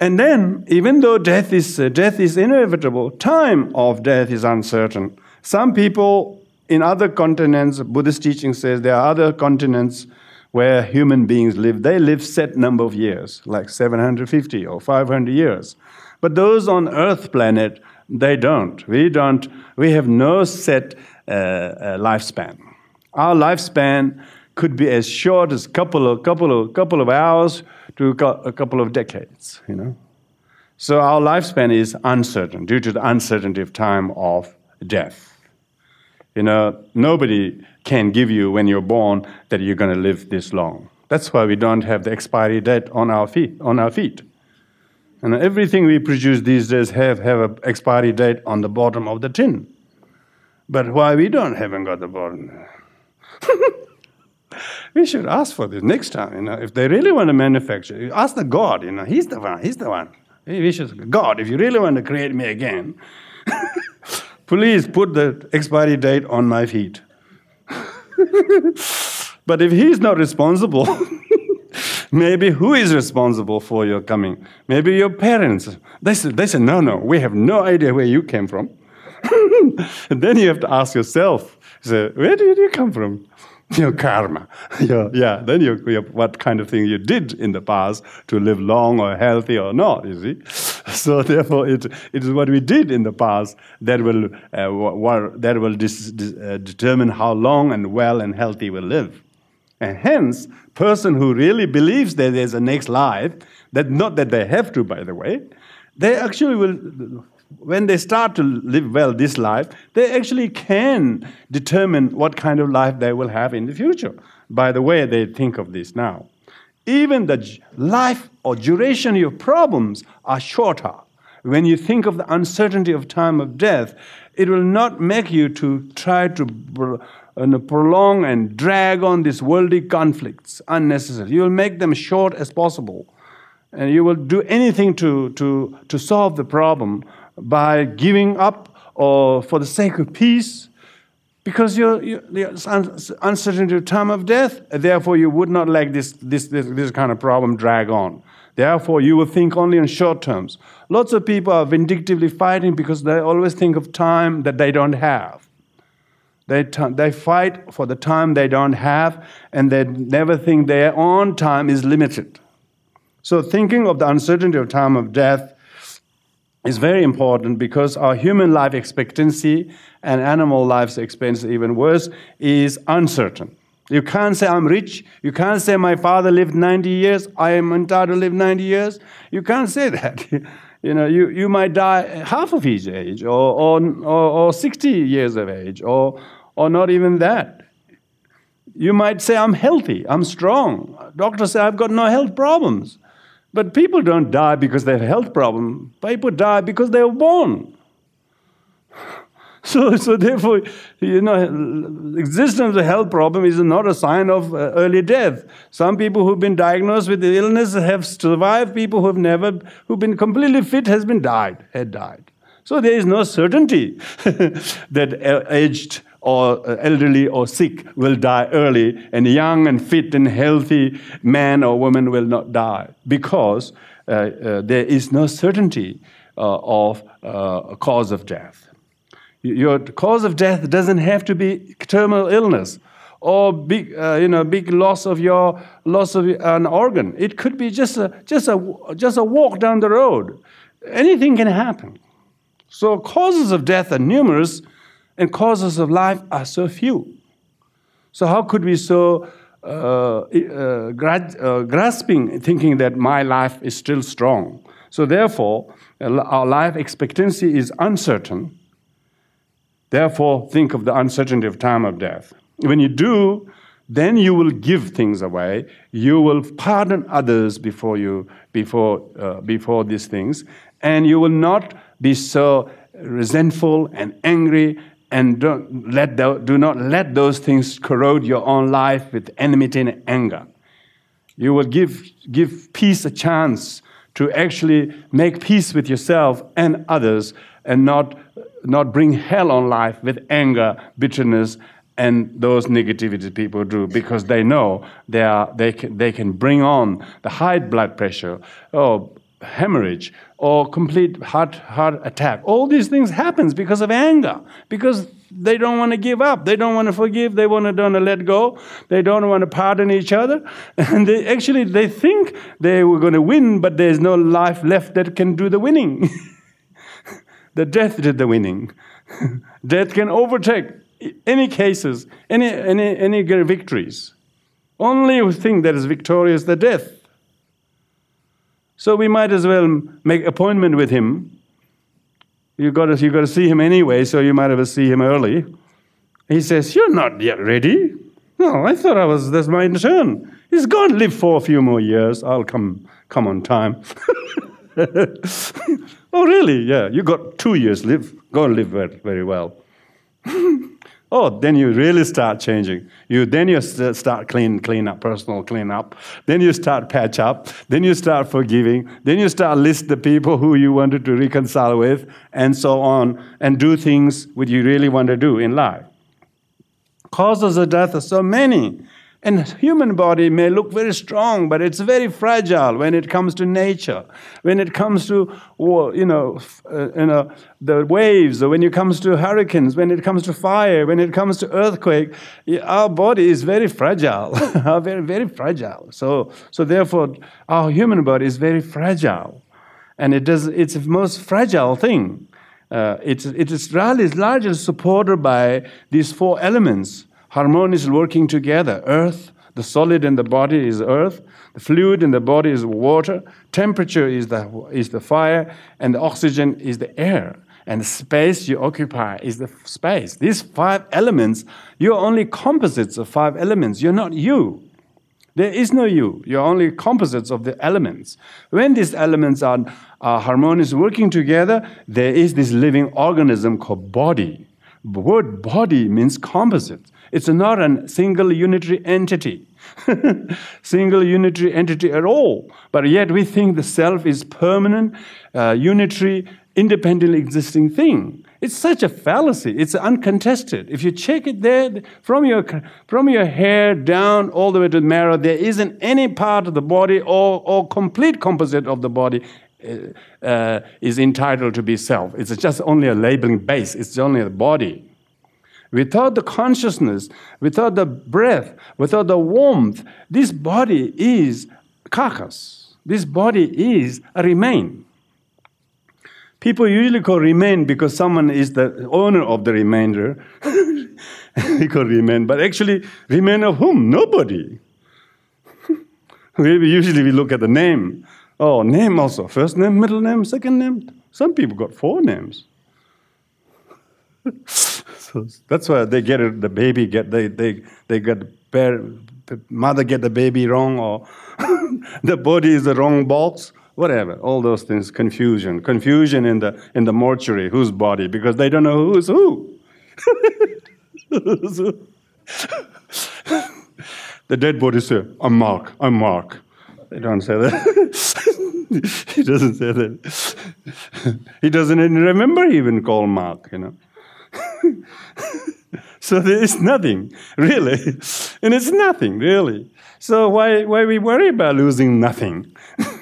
And then, even though death is, uh, death is inevitable, time of death is uncertain. Some people in other continents, Buddhist teaching says there are other continents where human beings live. They live set number of years, like 750 or 500 years. But those on Earth planet, they don't. We don't. We have no set uh, uh, lifespan. Our lifespan could be as short as a couple of, couple of, couple of hours to a couple of decades, you know. So our lifespan is uncertain due to the uncertainty of time of death. You know, nobody can give you when you're born that you're going to live this long. That's why we don't have the expiry date on our feet. On our feet. And everything we produce these days have, have an expiry date on the bottom of the tin. But why we don't haven't got the bottom? we should ask for this next time, you know, if they really want to manufacture, ask the God, you know, he's the one, he's the one. We should, God, if you really want to create me again, please put the expiry date on my feet. but if he's not responsible, Maybe who is responsible for your coming? Maybe your parents. They said, they said no, no, we have no idea where you came from. and then you have to ask yourself, so where did you come from? Your karma. Your, yeah, then you, your, what kind of thing you did in the past to live long or healthy or not, you see. So therefore, it, it is what we did in the past that will, uh, that will dis, dis, uh, determine how long and well and healthy we we'll live. And hence, person who really believes that there's a next life, that not that they have to, by the way, they actually will, when they start to live well this life, they actually can determine what kind of life they will have in the future by the way they think of this now. Even the life or duration of your problems are shorter. When you think of the uncertainty of time of death, it will not make you to try to and prolong and drag on these worldly conflicts unnecessary. You will make them short as possible. And you will do anything to, to, to solve the problem by giving up or for the sake of peace because you're, you're uncertain to the time of death. Therefore, you would not let this, this, this, this kind of problem drag on. Therefore, you will think only in short terms. Lots of people are vindictively fighting because they always think of time that they don't have. They, they fight for the time they don't have, and they never think their own time is limited. So, thinking of the uncertainty of time of death is very important because our human life expectancy and animal life expectancy, even worse, is uncertain. You can't say I'm rich. You can't say my father lived 90 years. I am entitled to live 90 years. You can't say that. you know, you, you might die half of his age or, or, or, or 60 years of age or, or not even that. You might say, I'm healthy, I'm strong. Doctors say, I've got no health problems. But people don't die because they have health problem. People die because they were born. So, so therefore, you know, existence of health problem is not a sign of uh, early death. Some people who've been diagnosed with illness have survived. People who've never, who've been completely fit, has been died, had died. So there is no certainty that uh, aged or uh, elderly or sick will die early, and young and fit and healthy man or woman will not die because uh, uh, there is no certainty uh, of uh, cause of death. Your cause of death doesn't have to be terminal illness or big, uh, you know, big loss of your loss of an organ. It could be just a, just a, just a walk down the road. Anything can happen. So causes of death are numerous, and causes of life are so few. So, how could we so uh, uh, grad, uh, grasping, thinking that my life is still strong? So, therefore, our life expectancy is uncertain. Therefore, think of the uncertainty of time of death. When you do, then you will give things away. You will pardon others before you before uh, before these things, and you will not be so resentful and angry and don't let the, do not let those things corrode your own life with enmity and anger. You will give, give peace a chance to actually make peace with yourself and others and not, not bring hell on life with anger, bitterness, and those negativity people do because they know they, are, they, can, they can bring on the high blood pressure. Oh, hemorrhage or complete heart, heart attack. All these things happens because of anger, because they don't want to give up. They don't want to forgive. They want to, don't let go. They don't want to pardon each other. And they actually, they think they were going to win, but there's no life left that can do the winning. the death did the winning. death can overtake any cases, any, any, any victories. Only thing that is victorious, the death. So we might as well make appointment with him. You've got, to, you've got to see him anyway, so you might as well see him early. He says, You're not yet ready. No, I thought I was, that's my turn. He's going to live for a few more years. I'll come, come on time. oh, really? Yeah, you got two years live. Go and live very, very well. Oh, then you really start changing. You then you start clean, clean up, personal clean up. Then you start patch up. Then you start forgiving. Then you start list the people who you wanted to reconcile with, and so on, and do things which you really want to do in life. Causes of death are so many. And human body may look very strong, but it's very fragile when it comes to nature, when it comes to you know, uh, you know the waves, or when it comes to hurricanes, when it comes to fire, when it comes to earthquake. Our body is very fragile, very very fragile. So so therefore, our human body is very fragile, and it does it's the most fragile thing. Uh, it's it is largely largely supported by these four elements Harmonious working together. Earth, the solid in the body is earth, the fluid in the body is water, temperature is the, is the fire, and the oxygen is the air. And the space you occupy is the space. These five elements, you're only composites of five elements. You're not you. There is no you. You're only composites of the elements. When these elements are, are harmonious working together, there is this living organism called body. The word body means composite. It's not a single unitary entity, single unitary entity at all. But yet we think the self is permanent, uh, unitary, independently existing thing. It's such a fallacy. It's uncontested. If you check it there, from your, from your hair down all the way to the marrow, there isn't any part of the body or, or complete composite of the body uh, uh is entitled to be self. It's just only a labeling base. It's only a body. Without the consciousness, without the breath, without the warmth, this body is carcass. This body is a remain. People usually call remain because someone is the owner of the remainder. they call remain, but actually, remain of whom? Nobody. usually we look at the name. Oh, name also. First name, middle name, second name. Some people got four names. That's why they get it, the baby get they they they get the pair, the mother get the baby wrong or the body is the wrong box. Whatever, all those things, confusion, confusion in the in the mortuary, whose body, because they don't know who's who. the dead body say, "I'm Mark, I'm Mark." They don't say that. he doesn't say that. he doesn't even remember even call Mark, you know. so there is nothing, really. And it's nothing, really. So why, why we worry about losing nothing?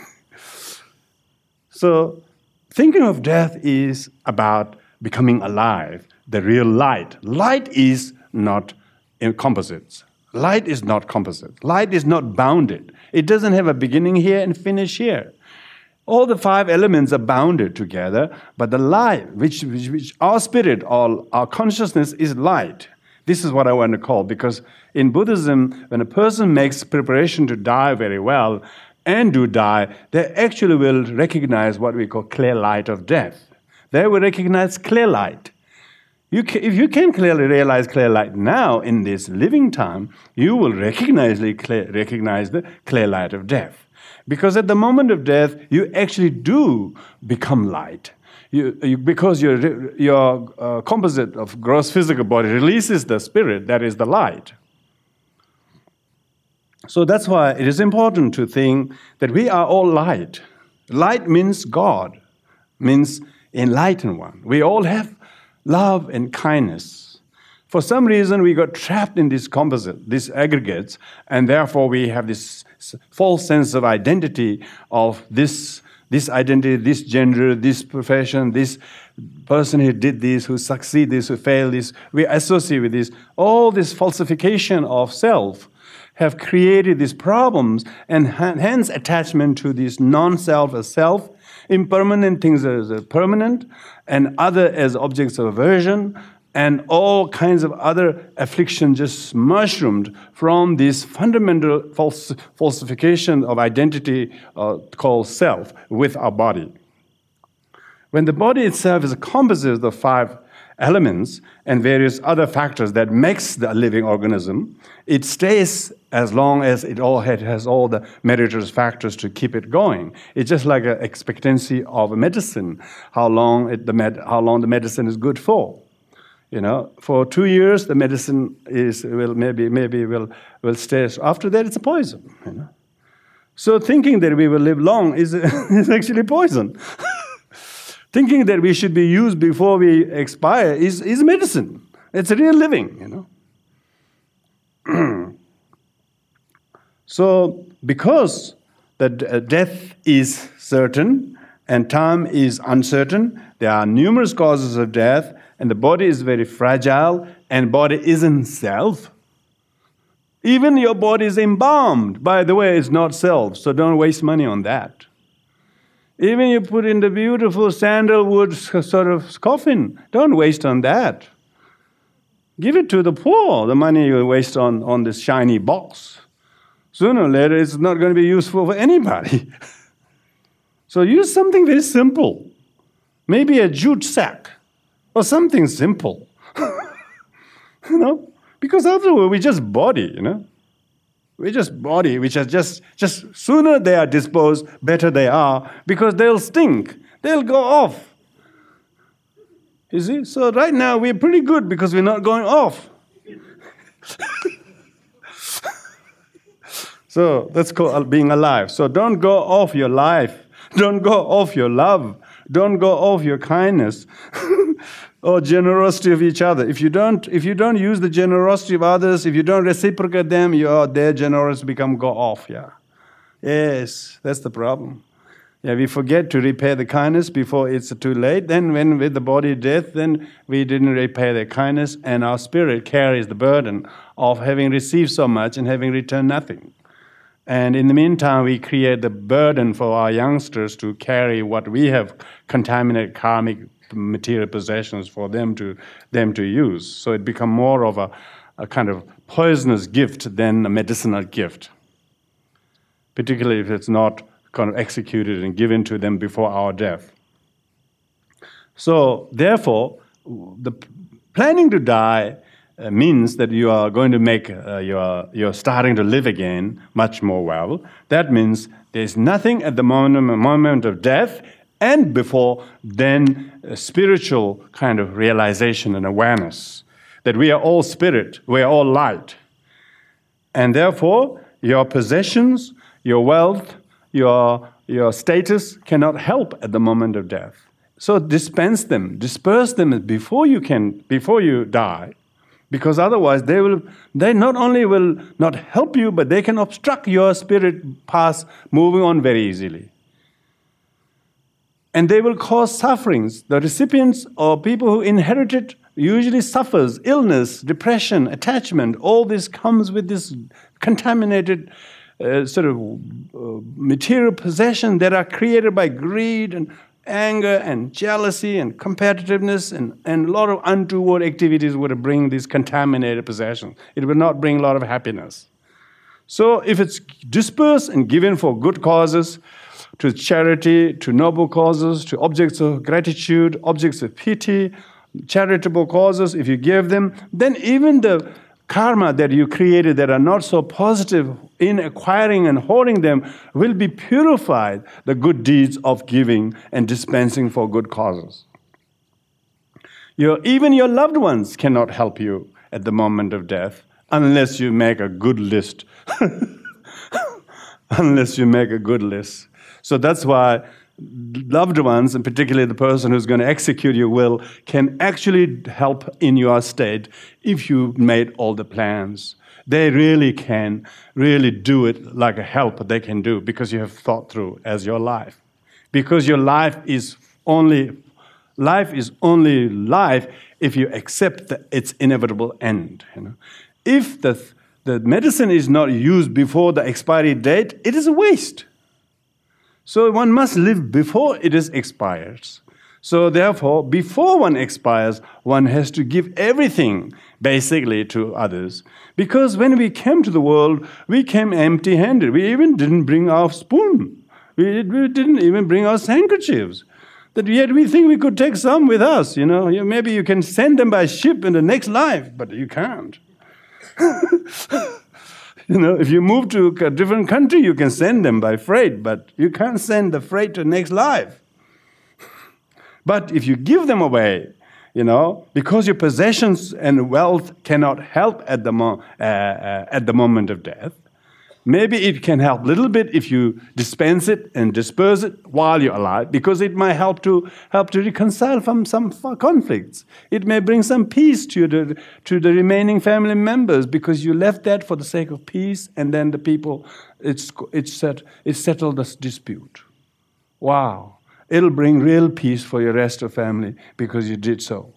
so thinking of death is about becoming alive, the real light. Light is not composites. Light is not composite. Light is not bounded. It doesn't have a beginning here and finish here. All the five elements are bounded together, but the light, which, which, which our spirit, our, our consciousness is light. This is what I want to call, because in Buddhism, when a person makes preparation to die very well and do die, they actually will recognize what we call clear light of death. They will recognize clear light. You can, if you can clearly realize clear light now in this living time, you will recognize, recognize the clear light of death. Because at the moment of death, you actually do become light. You, you, because your, your uh, composite of gross physical body releases the spirit, that is the light. So that's why it is important to think that we are all light. Light means God, means enlightened one. We all have love and kindness. For some reason, we got trapped in these composite, these aggregates, and therefore we have this false sense of identity of this, this identity, this gender, this profession, this person who did this, who succeeded this, who failed this. We associate with this. All this falsification of self have created these problems and hence attachment to this non-self as self, impermanent things as permanent, and other as objects of aversion, and all kinds of other affliction just mushroomed from this fundamental fals falsification of identity uh, called self with our body. When the body itself is a composite of five elements and various other factors that makes the living organism, it stays as long as it all had, has all the meritorious factors to keep it going. It's just like an expectancy of a medicine, how long, it, the med, how long the medicine is good for. You know, for two years the medicine is will maybe maybe will will stay. After that, it's a poison. You know, so thinking that we will live long is is actually poison. thinking that we should be used before we expire is is medicine. It's real living. You know. so because that uh, death is certain and time is uncertain. There are numerous causes of death, and the body is very fragile and body isn't self. Even your body is embalmed. By the way, it's not self, so don't waste money on that. Even you put in the beautiful sandalwood sort of coffin, don't waste on that. Give it to the poor, the money you waste on, on this shiny box. Sooner or later, it's not going to be useful for anybody. so use something very simple. Maybe a jute sack or something simple. you know? Because after all, we're just body, you know? We're just body, which are just, just sooner they are disposed, better they are, because they'll stink. They'll go off. You see? So right now we're pretty good because we're not going off. so that's called being alive. So don't go off your life. Don't go off your love. Don't go off your kindness or generosity of each other. If you don't, if you don't use the generosity of others, if you don't reciprocate them, your their generosity become go off. Yeah, yes, that's the problem. Yeah, we forget to repay the kindness before it's too late. Then, when with the body death, then we didn't repay the kindness, and our spirit carries the burden of having received so much and having returned nothing. And in the meantime, we create the burden for our youngsters to carry what we have contaminated karmic material possessions for them to them to use. So it become more of a, a kind of poisonous gift than a medicinal gift, particularly if it's not kind of executed and given to them before our death. So therefore, the planning to die uh, means that you are going to make uh, your you're starting to live again much more well. That means there's nothing at the moment, moment of death and before then spiritual kind of realization and awareness that we are all spirit, we are all light. And therefore, your possessions, your wealth, your, your status cannot help at the moment of death. So dispense them, disperse them before you can, before you die, because otherwise they will, they not only will not help you, but they can obstruct your spirit path moving on very easily and they will cause sufferings. The recipients or people who inherit it usually suffers illness, depression, attachment. All this comes with this contaminated uh, sort of uh, material possession that are created by greed and anger and jealousy and competitiveness and, and a lot of untoward activities would bring this contaminated possession. It will not bring a lot of happiness. So if it's dispersed and given for good causes, to charity, to noble causes, to objects of gratitude, objects of pity, charitable causes, if you give them, then even the karma that you created that are not so positive in acquiring and holding them will be purified the good deeds of giving and dispensing for good causes. Your, even your loved ones cannot help you at the moment of death unless you make a good list. unless you make a good list. So that's why loved ones, and particularly the person who's going to execute your will, can actually help in your state if you made all the plans. They really can really do it like a help they can do because you have thought through as your life. Because your life is only life is only life if you accept the, its inevitable end. You know? If the, the medicine is not used before the expiry date, it is a waste. So one must live before it is expires. So therefore, before one expires, one has to give everything basically to others. Because when we came to the world, we came empty-handed. We even didn't bring our spoon. We, we didn't even bring our handkerchiefs. That yet we think we could take some with us, you know. Maybe you can send them by ship in the next life, but you can't. you know, if you move to a different country, you can send them by freight, but you can't send the freight to next life. but if you give them away, you know, because your possessions and wealth cannot help at the, mo- uh, uh, at the moment of death, Maybe it can help a little bit if you dispense it and disperse it while you're alive, because it might help to help to reconcile from some conflicts. It may bring some peace to the to the remaining family members because you left that for the sake of peace, and then the people it's it's set it settled this dispute. Wow, it'll bring real peace for your rest of family because you did so.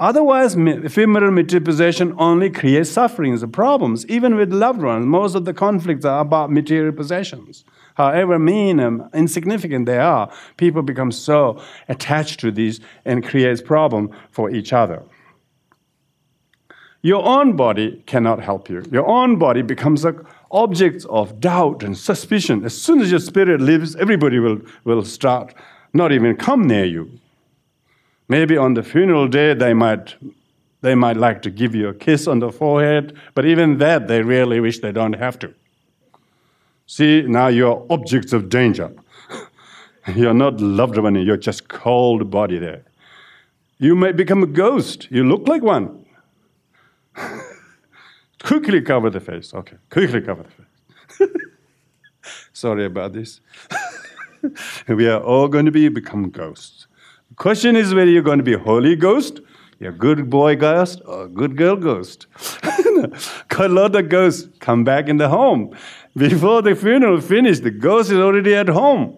Otherwise, ephemeral material possession only creates sufferings and problems, even with loved ones. Most of the conflicts are about material possessions. However mean and insignificant they are, people become so attached to these and creates problem for each other. Your own body cannot help you. Your own body becomes an object of doubt and suspicion. As soon as your spirit leaves, everybody will, will start not even come near you. Maybe on the funeral day, they might, they might like to give you a kiss on the forehead, but even that, they really wish they don't have to. See, now you're objects of danger. you're not loved one, you're just cold body there. You may become a ghost. You look like one. quickly cover the face. Okay, quickly cover the face. Sorry about this. we are all going to be become ghosts. Question is whether you're going to be Holy Ghost, you're good boy ghost, or good girl ghost. God, lot of ghosts come back in the home. Before the funeral finished, the ghost is already at home.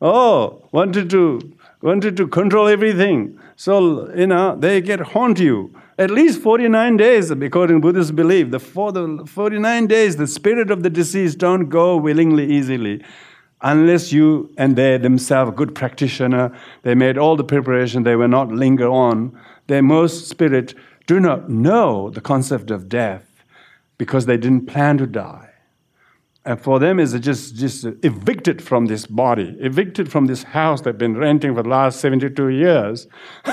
Oh, wanted to wanted to control everything. So you know they get haunt you. At least 49 days, according to Buddhist belief, the, for the 49 days, the spirit of the deceased don't go willingly, easily unless you and they themselves good practitioner they made all the preparation they will not linger on their most spirit do not know the concept of death because they didn't plan to die and for them is just just evicted from this body evicted from this house they've been renting for the last 72 years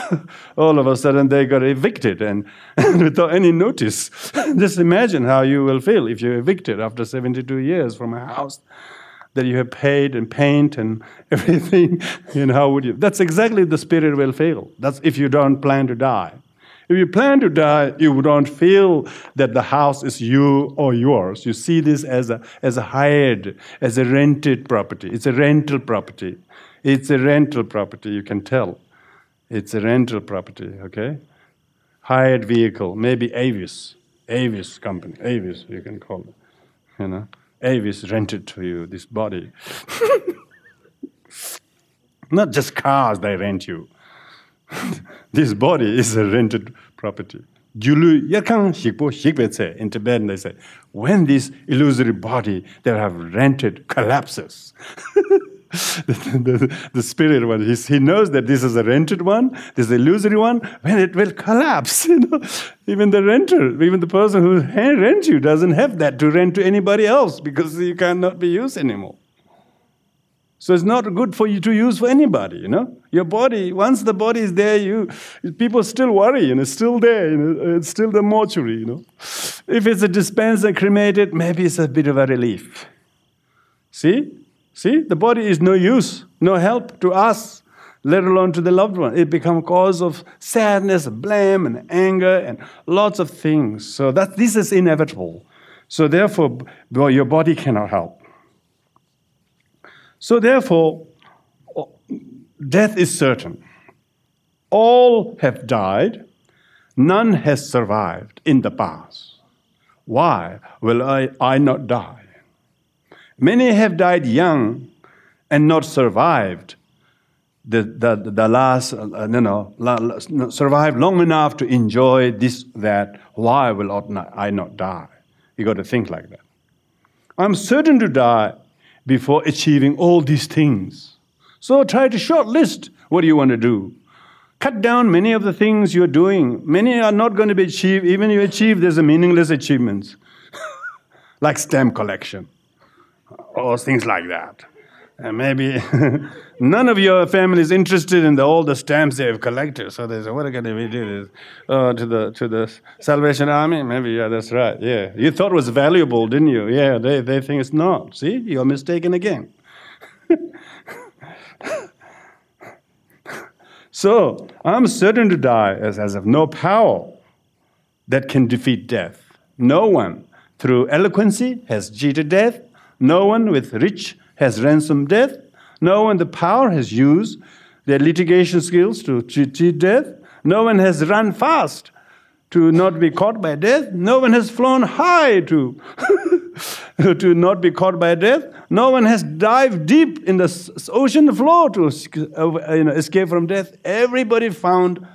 all of a sudden they got evicted and without any notice just imagine how you will feel if you're evicted after 72 years from a house that you have paid and paint and everything, you know, how would you? That's exactly the spirit will feel. That's if you don't plan to die. If you plan to die, you don't feel that the house is you or yours. You see this as a, as a hired, as a rented property. It's a rental property. It's a rental property, you can tell. It's a rental property, okay? Hired vehicle, maybe Avis, Avis company, Avis you can call it, you know. avis rented to you this body not just cars they rent you this body is a rented property julu yakang shikpo shikbe tse in tibetan they say when this illusory body that have rented collapses the, the, spirit one. He, he knows that this is a rented one, this is illusory one, when it will collapse. You know? Even the renter, even the person who rents you doesn't have that to rent to anybody else because you cannot be used anymore. So it's not good for you to use for anybody, you know. Your body, once the body is there, you people still worry, you know, it's still there, you know, it's still the mortuary, you know. If it's a dispenser cremated, maybe it's a bit of a relief. See? See, the body is no use, no help to us, let alone to the loved one. It becomes cause of sadness, blame, and anger, and lots of things. So that this is inevitable. So therefore, well, your body cannot help. So therefore, death is certain. All have died, none has survived in the past. Why will I, I not die? Many have died young and not survived the, the, the last, uh, uh you know, survive long enough to enjoy this, that. Why will I not die? You got to think like that. I'm certain to die before achieving all these things. So try to shortlist what you want to do. Cut down many of the things you're doing. Many are not going to be achieved. Even you achieve, there's a meaningless achievements, like stamp collection or things like that. And maybe none of your family is interested in the, all the stamps they have collected. So they say, what are we do this? Oh, to the, to the Salvation Army? Maybe, yeah, that's right. Yeah. You thought it was valuable, didn't you? Yeah, they, they think it's not. See, you're mistaken again. so I'm certain to die as, as of no power that can defeat death. No one through eloquency has cheated death no one with rich has ransomed death. No one the power has used their litigation skills to cheat death. No one has run fast to not be caught by death. No one has flown high to, to not be caught by death. No one has dived deep in the ocean floor to uh, you know, escape from death. Everybody found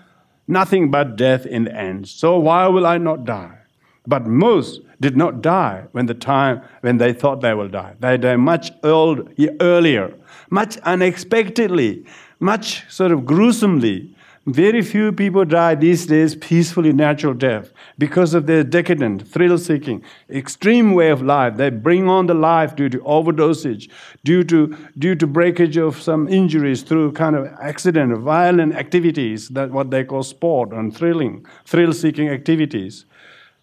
nothing but death in the end. So why will I not die? But most did not die when the time when they thought they will die. They died much old, earlier, much unexpectedly, much sort of gruesomely. Very few people die these days peacefully, natural death because of their decadent, thrill seeking, extreme way of life. They bring on the life due to overdosage, due to, due to breakage of some injuries through kind of accident, violent activities, that what they call sport and thrilling, thrill seeking activities.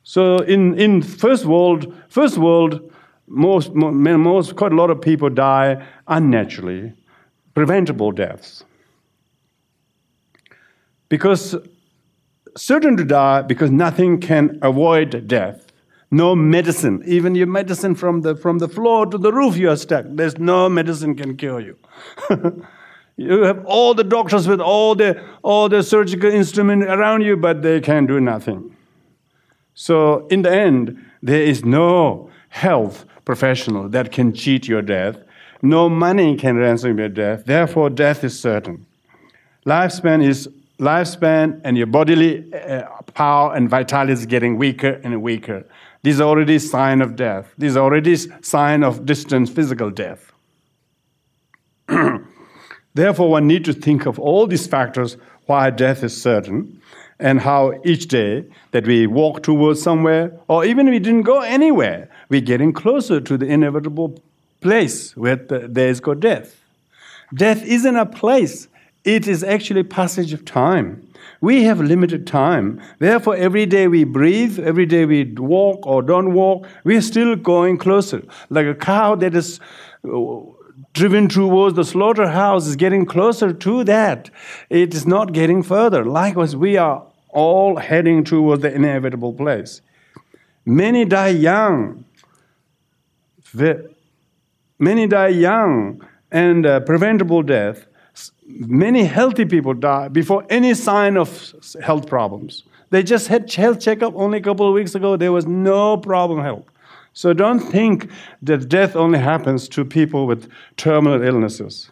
So in, in first world, first world, most, most, quite a lot of people die unnaturally, preventable deaths. Because certain to die because nothing can avoid death. No medicine, even your medicine from the, from the floor to the roof, you are stuck. There's no medicine can cure you. you have all the doctors with all the, all the surgical instrument around you, but they can do nothing. So, in the end, there is no health professional that can cheat your death. No money can ransom your death. Therefore, death is certain. Lifespan is lifespan, and your bodily uh, power and vitality is getting weaker and weaker. This is already sign of death. This is already sign of distant physical death. Therefore, one need to think of all these factors why death is certain and how each day that we walk towards somewhere, or even we didn't go anywhere, we're getting closer to the inevitable place where there is called death. Death isn't a place, it is actually passage of time. We have limited time. Therefore, every day we breathe, every day we walk or don't walk, we're still going closer. Like a cow that is uh, driven towards the slaughterhouse is getting closer to that. It is not getting further. Likewise, we are all heading towards the inevitable place. Many die young. Many die young and uh, preventable death. Many healthy people die before any sign of health problems. They just had health checkup only a couple of weeks ago. There was no problem health. So don't think that death only happens to people with terminal illnesses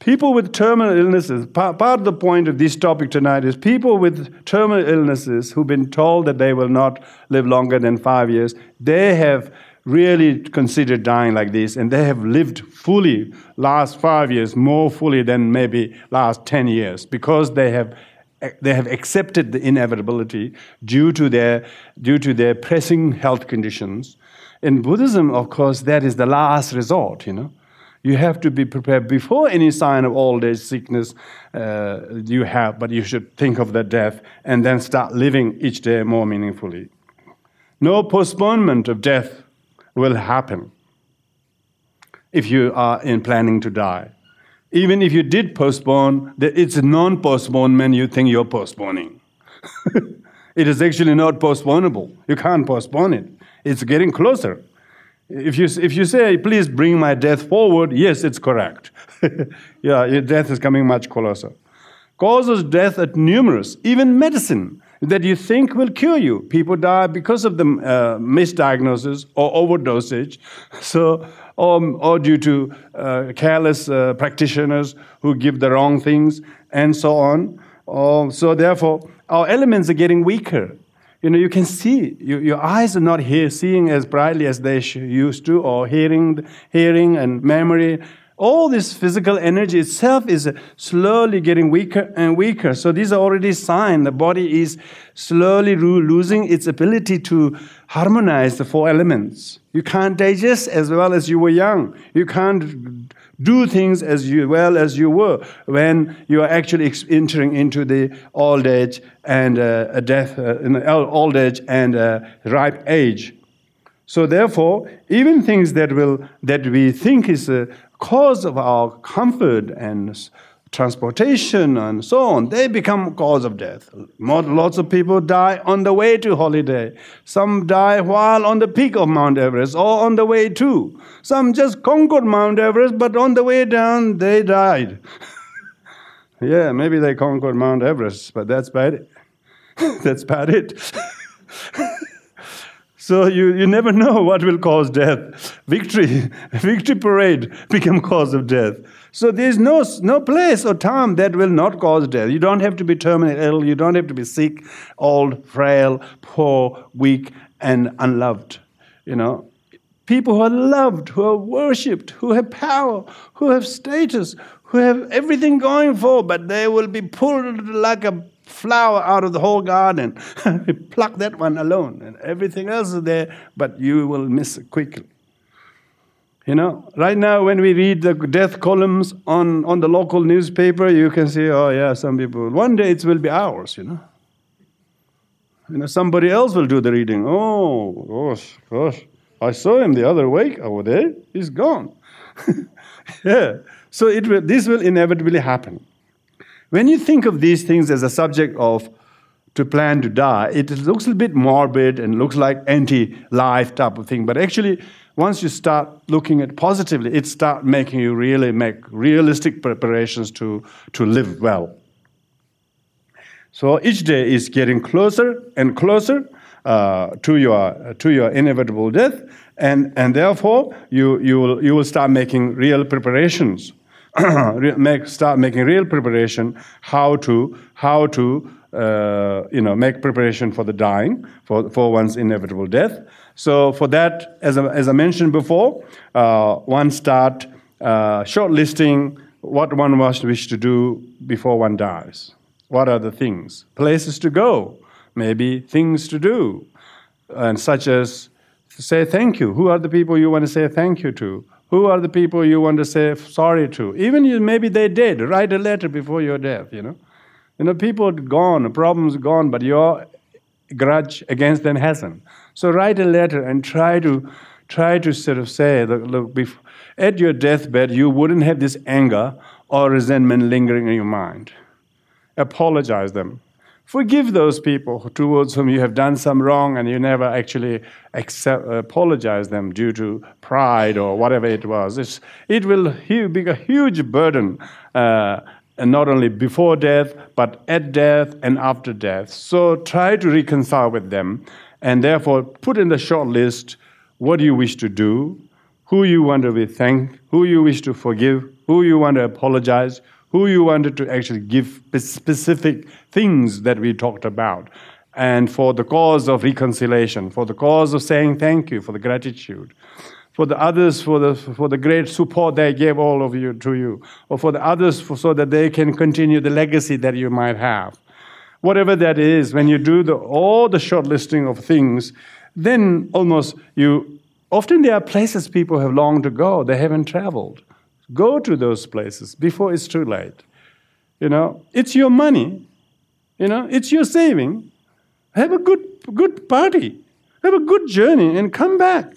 people with terminal illnesses, part of the point of this topic tonight is people with terminal illnesses who've been told that they will not live longer than five years, they have really considered dying like this and they have lived fully last five years, more fully than maybe last 10 years because they have they have accepted the inevitability due to their, due to their pressing health conditions. In Buddhism, of course, that is the last resort, you know. You have to be prepared before any sign of old age sickness uh, you have, but you should think of the death and then start living each day more meaningfully. No postponement of death will happen if you are in planning to die. Even if you did postpone, it's non postponement you think you're postponing. it is actually not postponable. You can't postpone it, it's getting closer. If you, if you say, please bring my death forward, yes, it's correct. yeah, your death is coming much closer. Causes death at numerous, even medicine that you think will cure you. People die because of the uh, misdiagnosis or overdosage, so, or, um, or due to uh, careless uh, practitioners who give the wrong things, and so on. Oh, so, therefore, our elements are getting weaker. You know, you can see. You, your eyes are not here seeing as brightly as they used to, or hearing, hearing and memory. All this physical energy itself is slowly getting weaker and weaker. So these are already signs the body is slowly losing its ability to harmonize the four elements. You can't digest as well as you were young. You can't do things as you, well as you were when you are actually entering into the old age and uh, death, uh, old age and uh, ripe age. So therefore, even things that will that we think is a cause of our comfort and transportation and so on, they become cause of death. Lots of people die on the way to holiday. Some die while on the peak of Mount Everest or on the way to. Some just conquered Mount Everest, but on the way down, they died. yeah, maybe they conquered Mount Everest, but that's about it. that's about it. So you, you never know what will cause death. Victory, victory parade become cause of death. So there's no, no place or time that will not cause death. You don't have to be terminally ill. You don't have to be sick, old, frail, poor, weak, and unloved. You know, people who are loved, who are worshipped, who have power, who have status, who have everything going for, but they will be pulled like a flower out of the whole garden. Pluck that one alone, and everything else is there, but you will miss it quickly. You know, right now when we read the death columns on, on the local newspaper, you can see, oh yeah, some people. One day it will be ours, you know. You know, somebody else will do the reading. Oh, gosh, gosh. I saw him the other week over there. He's gone. yeah. So it will, this will inevitably happen. When you think of these things as a subject of to plan to die, it looks a bit morbid and looks like anti-life type of thing. But actually, once you start looking at positively, it start making you really make realistic preparations to, to live well. So each day is getting closer and closer uh, to your to your inevitable death, and and therefore you you will you will start making real preparations, make start making real preparation how to how to uh, you know make preparation for the dying for for one's inevitable death. So for that, as I, as I mentioned before, uh, one start uh, shortlisting what one must wish to do before one dies. What are the things? Places to go, maybe things to do, and such as say thank you. Who are the people you want to say thank you to? Who are the people you want to say sorry to? Even you, maybe they did. Write a letter before your death, you know. You know, people gone, problems gone, but you're grudge against them hasn't. So write a letter and try to try to sort of say, look, look before, at your deathbed, you wouldn't have this anger or resentment lingering in your mind. Apologize them. Forgive those people towards whom you have done some wrong and you never actually accept, apologize them due to pride or whatever it was. It's, it will be a huge burden uh, and not only before death, but at death and after death. So try to reconcile with them, and therefore put in the short list what you wish to do, who you want to be thanked, who you wish to forgive, who you want to apologize, who you wanted to actually give specific things that we talked about, and for the cause of reconciliation, for the cause of saying thank you, for the gratitude for the others for the, for the great support they gave all of you to you, or for the others for, so that they can continue the legacy that you might have. Whatever that is, when you do the, all the shortlisting of things, then almost you often there are places people have longed to go, they haven't traveled. Go to those places before it's too late. You know, it's your money, you know, it's your saving. Have a good good party. Have a good journey and come back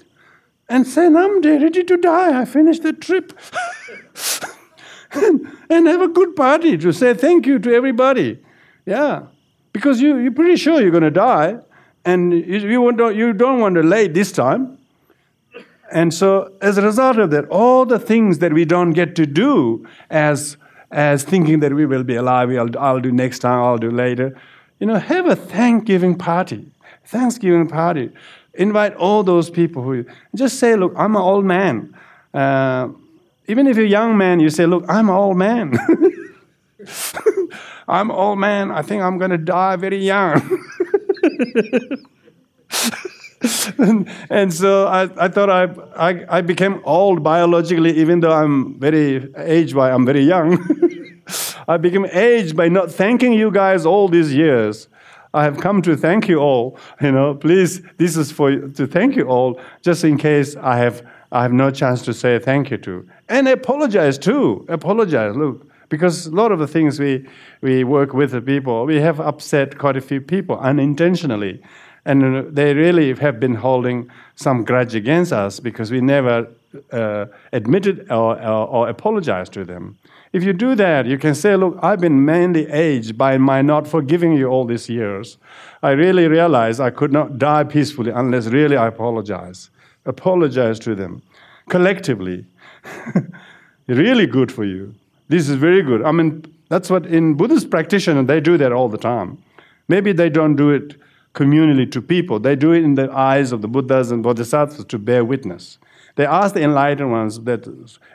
and say, I'm ready to die. I finished the trip. and, have a good party to say thank you to everybody. Yeah. Because you, you're pretty sure you're going to die. And you, you, don't, you don't want to lay this time. And so, as a result of that, all the things that we don't get to do as, as thinking that we will be alive, we will I'll do next time, I'll do later, you know, have a thanksgiving party. Thanksgiving party Invite all those people who just say, Look, I'm an old man. Uh, even if you're a young man, you say, Look, I'm an old man. I'm an old man. I think I'm going to die very young. and, and, so I, I thought I, I, I, became old biologically, even though I'm very age by I'm very young. I became aged by not thanking you guys all these years. I have come to thank you all. You know, please, this is for you, to thank you all, just in case I have I have no chance to say thank you to. And apologize too. Apologize. Look, because a lot of the things we we work with the people, we have upset quite a few people unintentionally. And uh, they really have been holding some grudge against us because we never uh, admitted or, or, or apologized to them. If you do that, you can say, Look, I've been mainly aged by my not forgiving you all these years. I really realized I could not die peacefully unless really I apologize. Apologize to them collectively. really good for you. This is very good. I mean, that's what in Buddhist practitioners, they do that all the time. Maybe they don't do it communally to people, they do it in the eyes of the Buddhas and Bodhisattvas to bear witness. They ask the enlightened ones that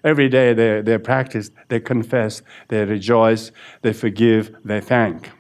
every day they, they practice, they confess, they rejoice, they forgive, they thank.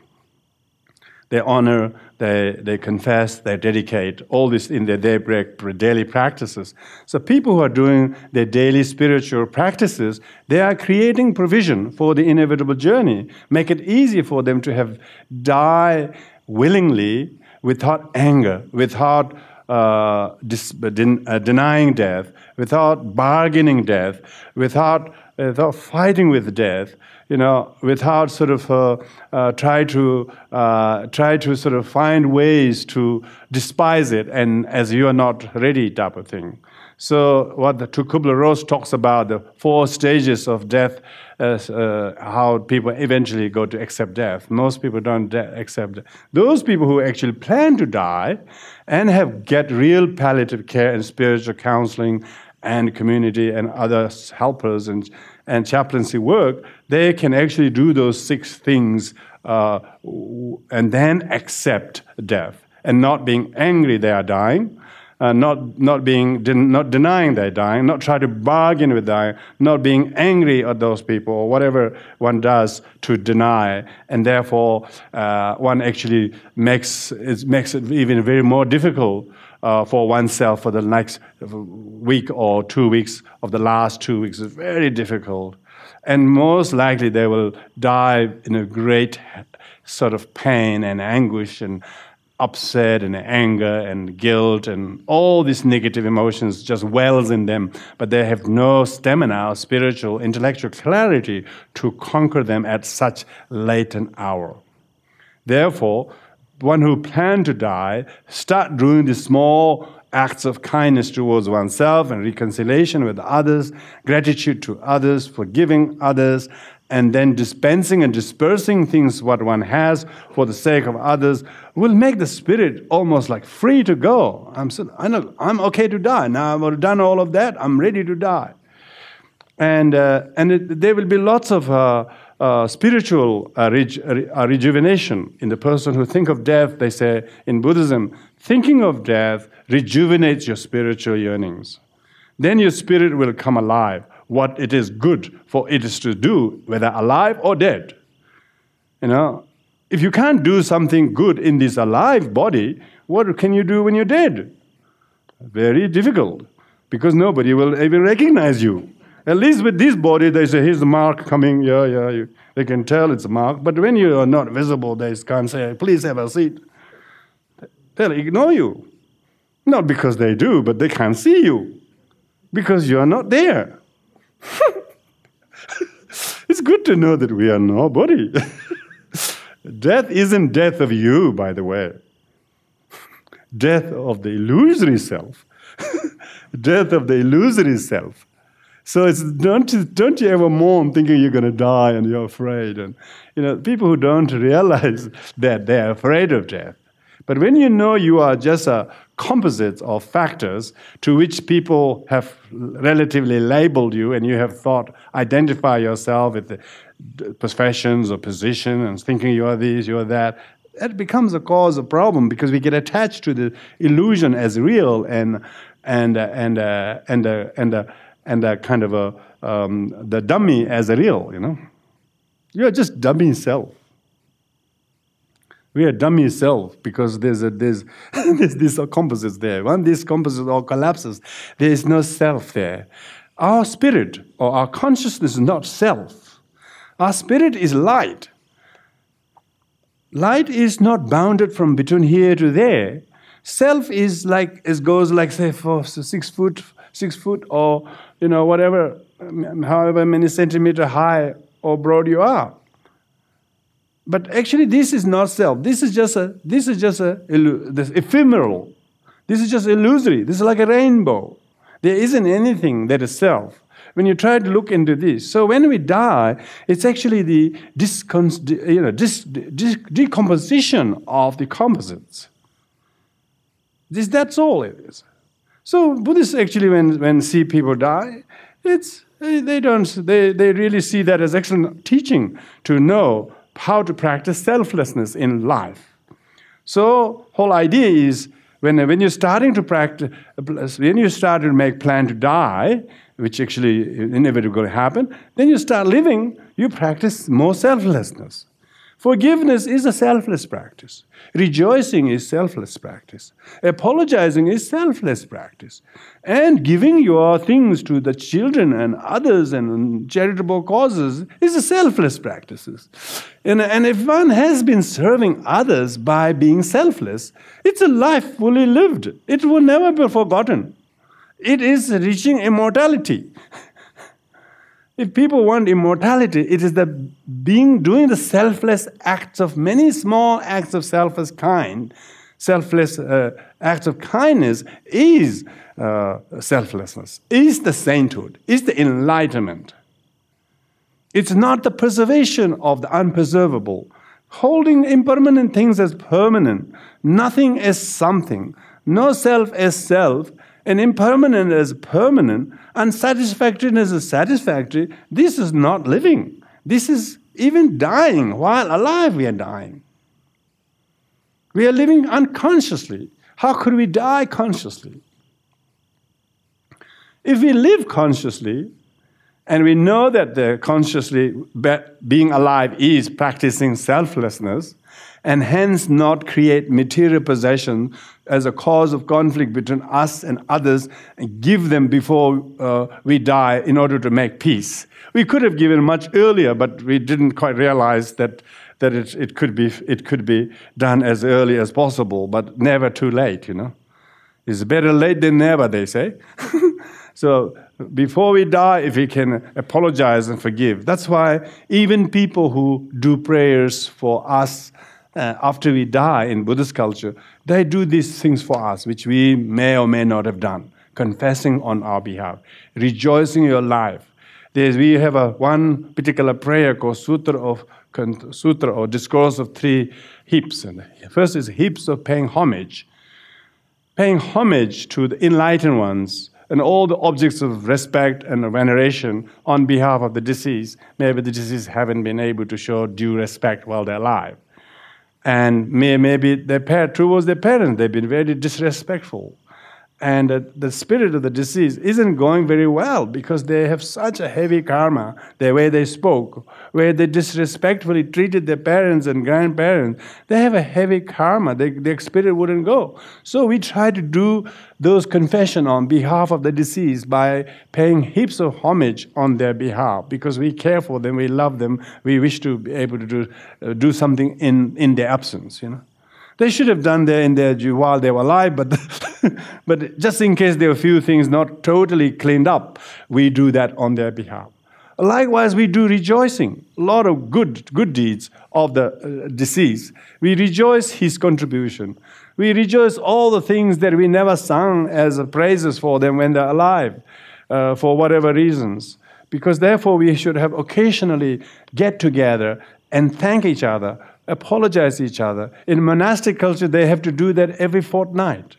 They honor, they, they confess, they dedicate, all this in their daybreak daily practices. So people who are doing their daily spiritual practices, they are creating provision for the inevitable journey, make it easy for them to have die willingly without anger, without uh, uh, den uh, denying death, without bargaining death, without, without fighting with death, you know, without sort of uh, uh, try to uh, try to sort of find ways to despise it, and as you are not ready, type of thing. So, what the Kubler Ross talks about the four stages of death, as, uh, how people eventually go to accept death. Most people don't de- accept death. Those people who actually plan to die and have get real palliative care and spiritual counseling and community and other helpers and, and chaplaincy work, they can actually do those six things uh, and then accept death and not being angry they are dying uh, not, not, being, not denying their dying, not try to bargain with dying, not being angry at those people, or whatever one does to deny. And therefore, uh, one actually makes it, makes it even very more difficult uh, for oneself for the next week or two weeks of the last two weeks. It's very difficult. And most likely, they will die in a great sort of pain and anguish and upset and anger and guilt and all these negative emotions just wells in them, but they have no stamina, or spiritual, intellectual clarity to conquer them at such late an hour. Therefore, one who plan to die, start doing the small acts of kindness towards oneself and reconciliation with others, gratitude to others, forgiving others, and then dispensing and dispersing things what one has for the sake of others will make the spirit almost like free to go. I'm, so, I'm okay to die. Now I've done all of that. I'm ready to die. And, uh, and it, there will be lots of uh, uh, spiritual uh, reju uh, uh, rejuvenation in the person who think of death. They say in Buddhism, thinking of death rejuvenates your spiritual yearnings. Then your spirit will come alive what it is good for it is to do, whether alive or dead. You know, if you can't do something good in this alive body, what can you do when you're dead? Very difficult, because nobody will even recognize you. At least with this body, they say, here's the mark coming, yeah, yeah, you, they can tell it's a mark. But when you are not visible, they can't say, please have a seat. They'll ignore you. Not because they do, but they can't see you, because you are not there. it's good to know that we are nobody. death isn't death of you, by the way. Death of the illusory self. death of the illusory self. So it's don't don't you ever mourn thinking you're going to die and you're afraid and you know people who don't realize that they're afraid of death. But when you know you are just a composite of factors to which people have relatively labeled you and you have thought, identify yourself with the professions or position and thinking you are this, you are that, that becomes a cause of problem because we get attached to the illusion as real and and uh, and uh, and uh, and uh, and uh, kind of a um, the dummy as a real, you know. You're just dummy self we are dummy self because there's a there's there's these composites there. When these composites all collapses, there is no self there. Our spirit or our consciousness is not self. Our spirit is light. Light is not bounded from between here to there. Self is like it goes like say for six foot six foot or you know whatever however many centimeter high or broad you are. But actually, this is not self. This is just a, this is just a, this ephemeral. This is just illusory. This is like a rainbow. There isn't anything that is self. When you try to look into this, so when we die, it's actually the you know, decomposition of the composites. This, that's all it is. So Buddhists actually, when, when see people die, it's, they don't, they, they really see that as excellent teaching to know how to practice selflessness in life. So whole idea is when, when you're starting to practice, when you start to make plan to die, which actually inevitably going to happen, then you start living, you practice more selflessness. Forgiveness is a selfless practice. Rejoicing is selfless practice. Apologizing is selfless practice. And giving your things to the children and others and charitable causes is a selfless practice. And, and if one has been serving others by being selfless, it's a life fully lived. It will never be forgotten. It is reaching immortality. If people want immortality, it is the being doing the selfless acts of many small acts of selfless kind, selfless uh, acts of kindness is uh, selflessness, is the sainthood, is the enlightenment. It's not the preservation of the unpreservable, holding impermanent things as permanent, nothing as something, no self as self, and impermanent as permanent, unsatisfactoriness as satisfactory, this is not living. This is even dying. While alive, we are dying. We are living unconsciously. How could we die consciously? If we live consciously, and we know that the consciously being alive is practicing selflessness, and hence not create material possession as a cause of conflict between us and others and give them before uh, we die in order to make peace. We could have given much earlier, but we didn't quite realize that, that it, it, could be, it could be done as early as possible, but never too late, you know. It's better late than never, they say. so before we die, if we can apologize and forgive. That's why even people who do prayers for us, uh, after we die in Buddhist culture, they do these things for us, which we may or may not have done, confessing on our behalf, rejoicing your life. There's, we have a, one particular prayer called Sutra of Sutra or Discourse of Three Heaps. And first is heaps of paying homage, paying homage to the enlightened ones and all the objects of respect and veneration on behalf of the deceased. Maybe the deceased haven't been able to show due respect while they're alive. And may, maybe their par- towards their parents, they've been very disrespectful and uh, the spirit of the deceased isn't going very well because they have such a heavy karma the way they spoke where they disrespectfully treated their parents and grandparents they have a heavy karma they, their spirit wouldn't go so we try to do those confession on behalf of the deceased by paying heaps of homage on their behalf because we care for them we love them we wish to be able to do, uh, do something in, in their absence you know they should have done that in their while they were alive, but but just in case there are a few things not totally cleaned up, we do that on their behalf. Likewise, we do rejoicing, a lot of good, good deeds of the uh, deceased. We rejoice his contribution. We rejoice all the things that we never sung as praises for them when they're alive, uh, for whatever reasons. Because therefore, we should have occasionally get together and thank each other apologize to each other. In monastic culture, they have to do that every fortnight.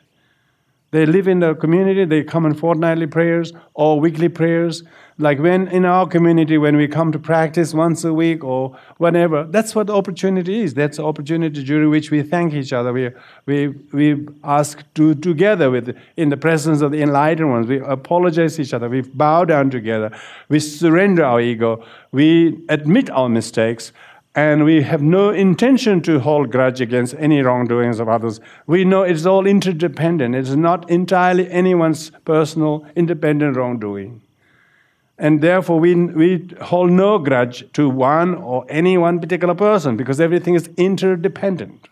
They live in the community, they come in fortnightly prayers or weekly prayers. Like when in our community, when we come to practice once a week or whenever, that's what the opportunity is. That's the opportunity during which we thank each other. We, we, we ask to together with in the presence of the enlightened ones. We apologize to each other. We bow down together. We surrender our ego. We admit our mistakes and we have no intention to hold grudge against any wrongdoings of others. We know it's all interdependent. It's not entirely anyone's personal independent wrongdoing. And therefore, we, we hold no grudge to one or any one particular person because everything is interdependent.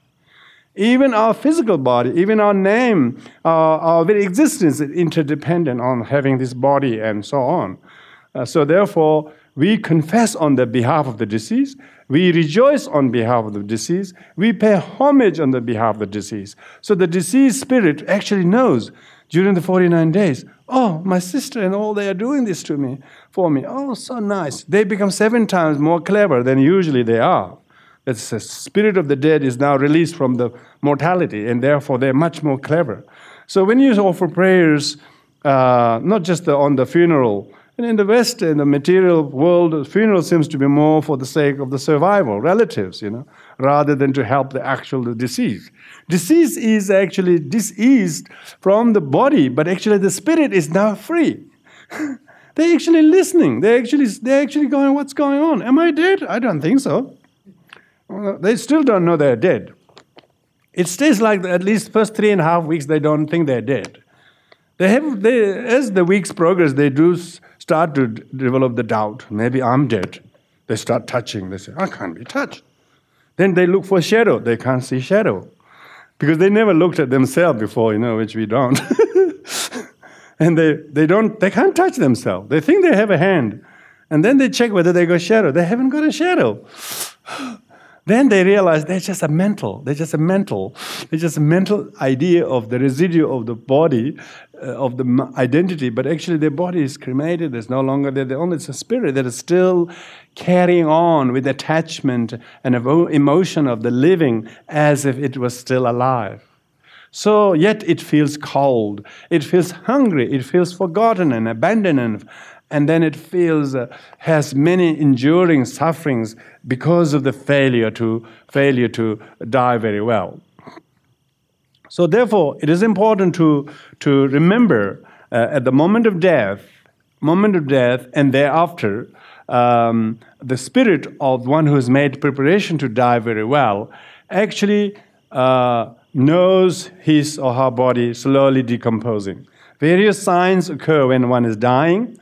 Even our physical body, even our name, our, our very existence is interdependent on having this body and so on. Uh, so, therefore, we confess on the behalf of the deceased we rejoice on behalf of the deceased. We pay homage on the behalf of the deceased. So the deceased spirit actually knows during the 49 days, oh, my sister and all they are doing this to me, for me. Oh, so nice. They become seven times more clever than usually they are. That's the spirit of the dead is now released from the mortality, and therefore they're much more clever. So when you offer prayers, uh, not just the, on the funeral, and in the West, in the material world, the funeral seems to be more for the sake of the survival, relatives, you know, rather than to help the actual deceased. Disease is actually diseased from the body, but actually the spirit is now free. they're actually listening. They're actually, they're actually going, what's going on? Am I dead? I don't think so. Well, they still don't know they're dead. It stays like at least first three and a half weeks they don't think they're dead. They have, they, as the weeks progress, they do start to develop the doubt. Maybe I'm dead. They start touching. They say, I can't be touched. Then they look for shadow. They can't see shadow because they never looked at themselves before, you know, which we don't. and they, they don't they can't touch themselves. They think they have a hand, and then they check whether they got shadow. They haven't got a shadow. then they realize they're just a mental. They're just a mental. They're just a mental idea of the residue of the body uh, of the identity, but actually their body is cremated. It's no longer there. Only it's a spirit that is still carrying on with attachment and oh, emotion of the living as if it was still alive. So yet it feels cold. It feels hungry. It feels forgotten and abandoned. And then it feels uh, has many enduring sufferings because of the failure to failure to die very well. So, therefore, it is important to, to remember uh, at the moment of death, moment of death, and thereafter, um, the spirit of one who has made preparation to die very well actually uh, knows his or her body slowly decomposing. Various signs occur when one is dying.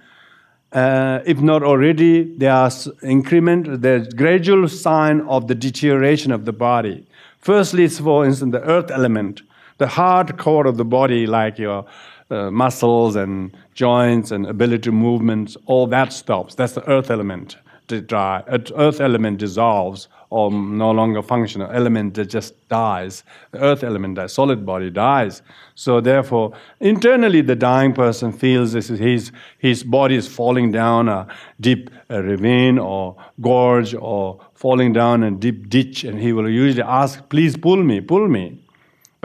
Uh, if not already, there are increment, there's gradual sign of the deterioration of the body. Firstly, it's for instance the earth element the hard core of the body, like your uh, muscles and joints and ability to movement, all that stops. That's the earth element. dry. Uh, earth element dissolves or no longer functional. Element that just dies. The earth element that Solid body dies. So therefore, internally, the dying person feels this is his his body is falling down a deep a uh, ravine or gorge or falling down a deep ditch, and he will usually ask, "Please pull me, pull me."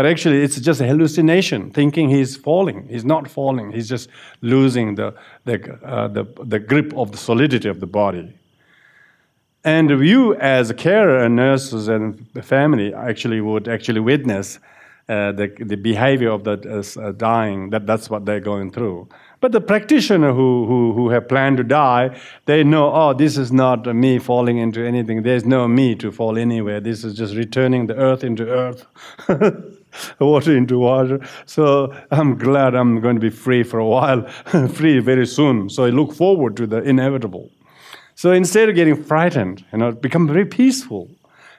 But actually, it's just a hallucination, thinking he's falling. He's not falling, he's just losing the, the, uh, the, the grip of the solidity of the body. And you, as a carer and nurses and family, actually would actually witness uh, the, the behavior of the uh, uh, dying. That, that's what they're going through. But the practitioner who, who, who have planned to die, they know, oh, this is not me falling into anything. There's no me to fall anywhere. This is just returning the earth into earth. water into water. So I'm glad I'm going to be free for a while, free very soon. So I look forward to the inevitable. So instead of getting frightened, you know, become very peaceful.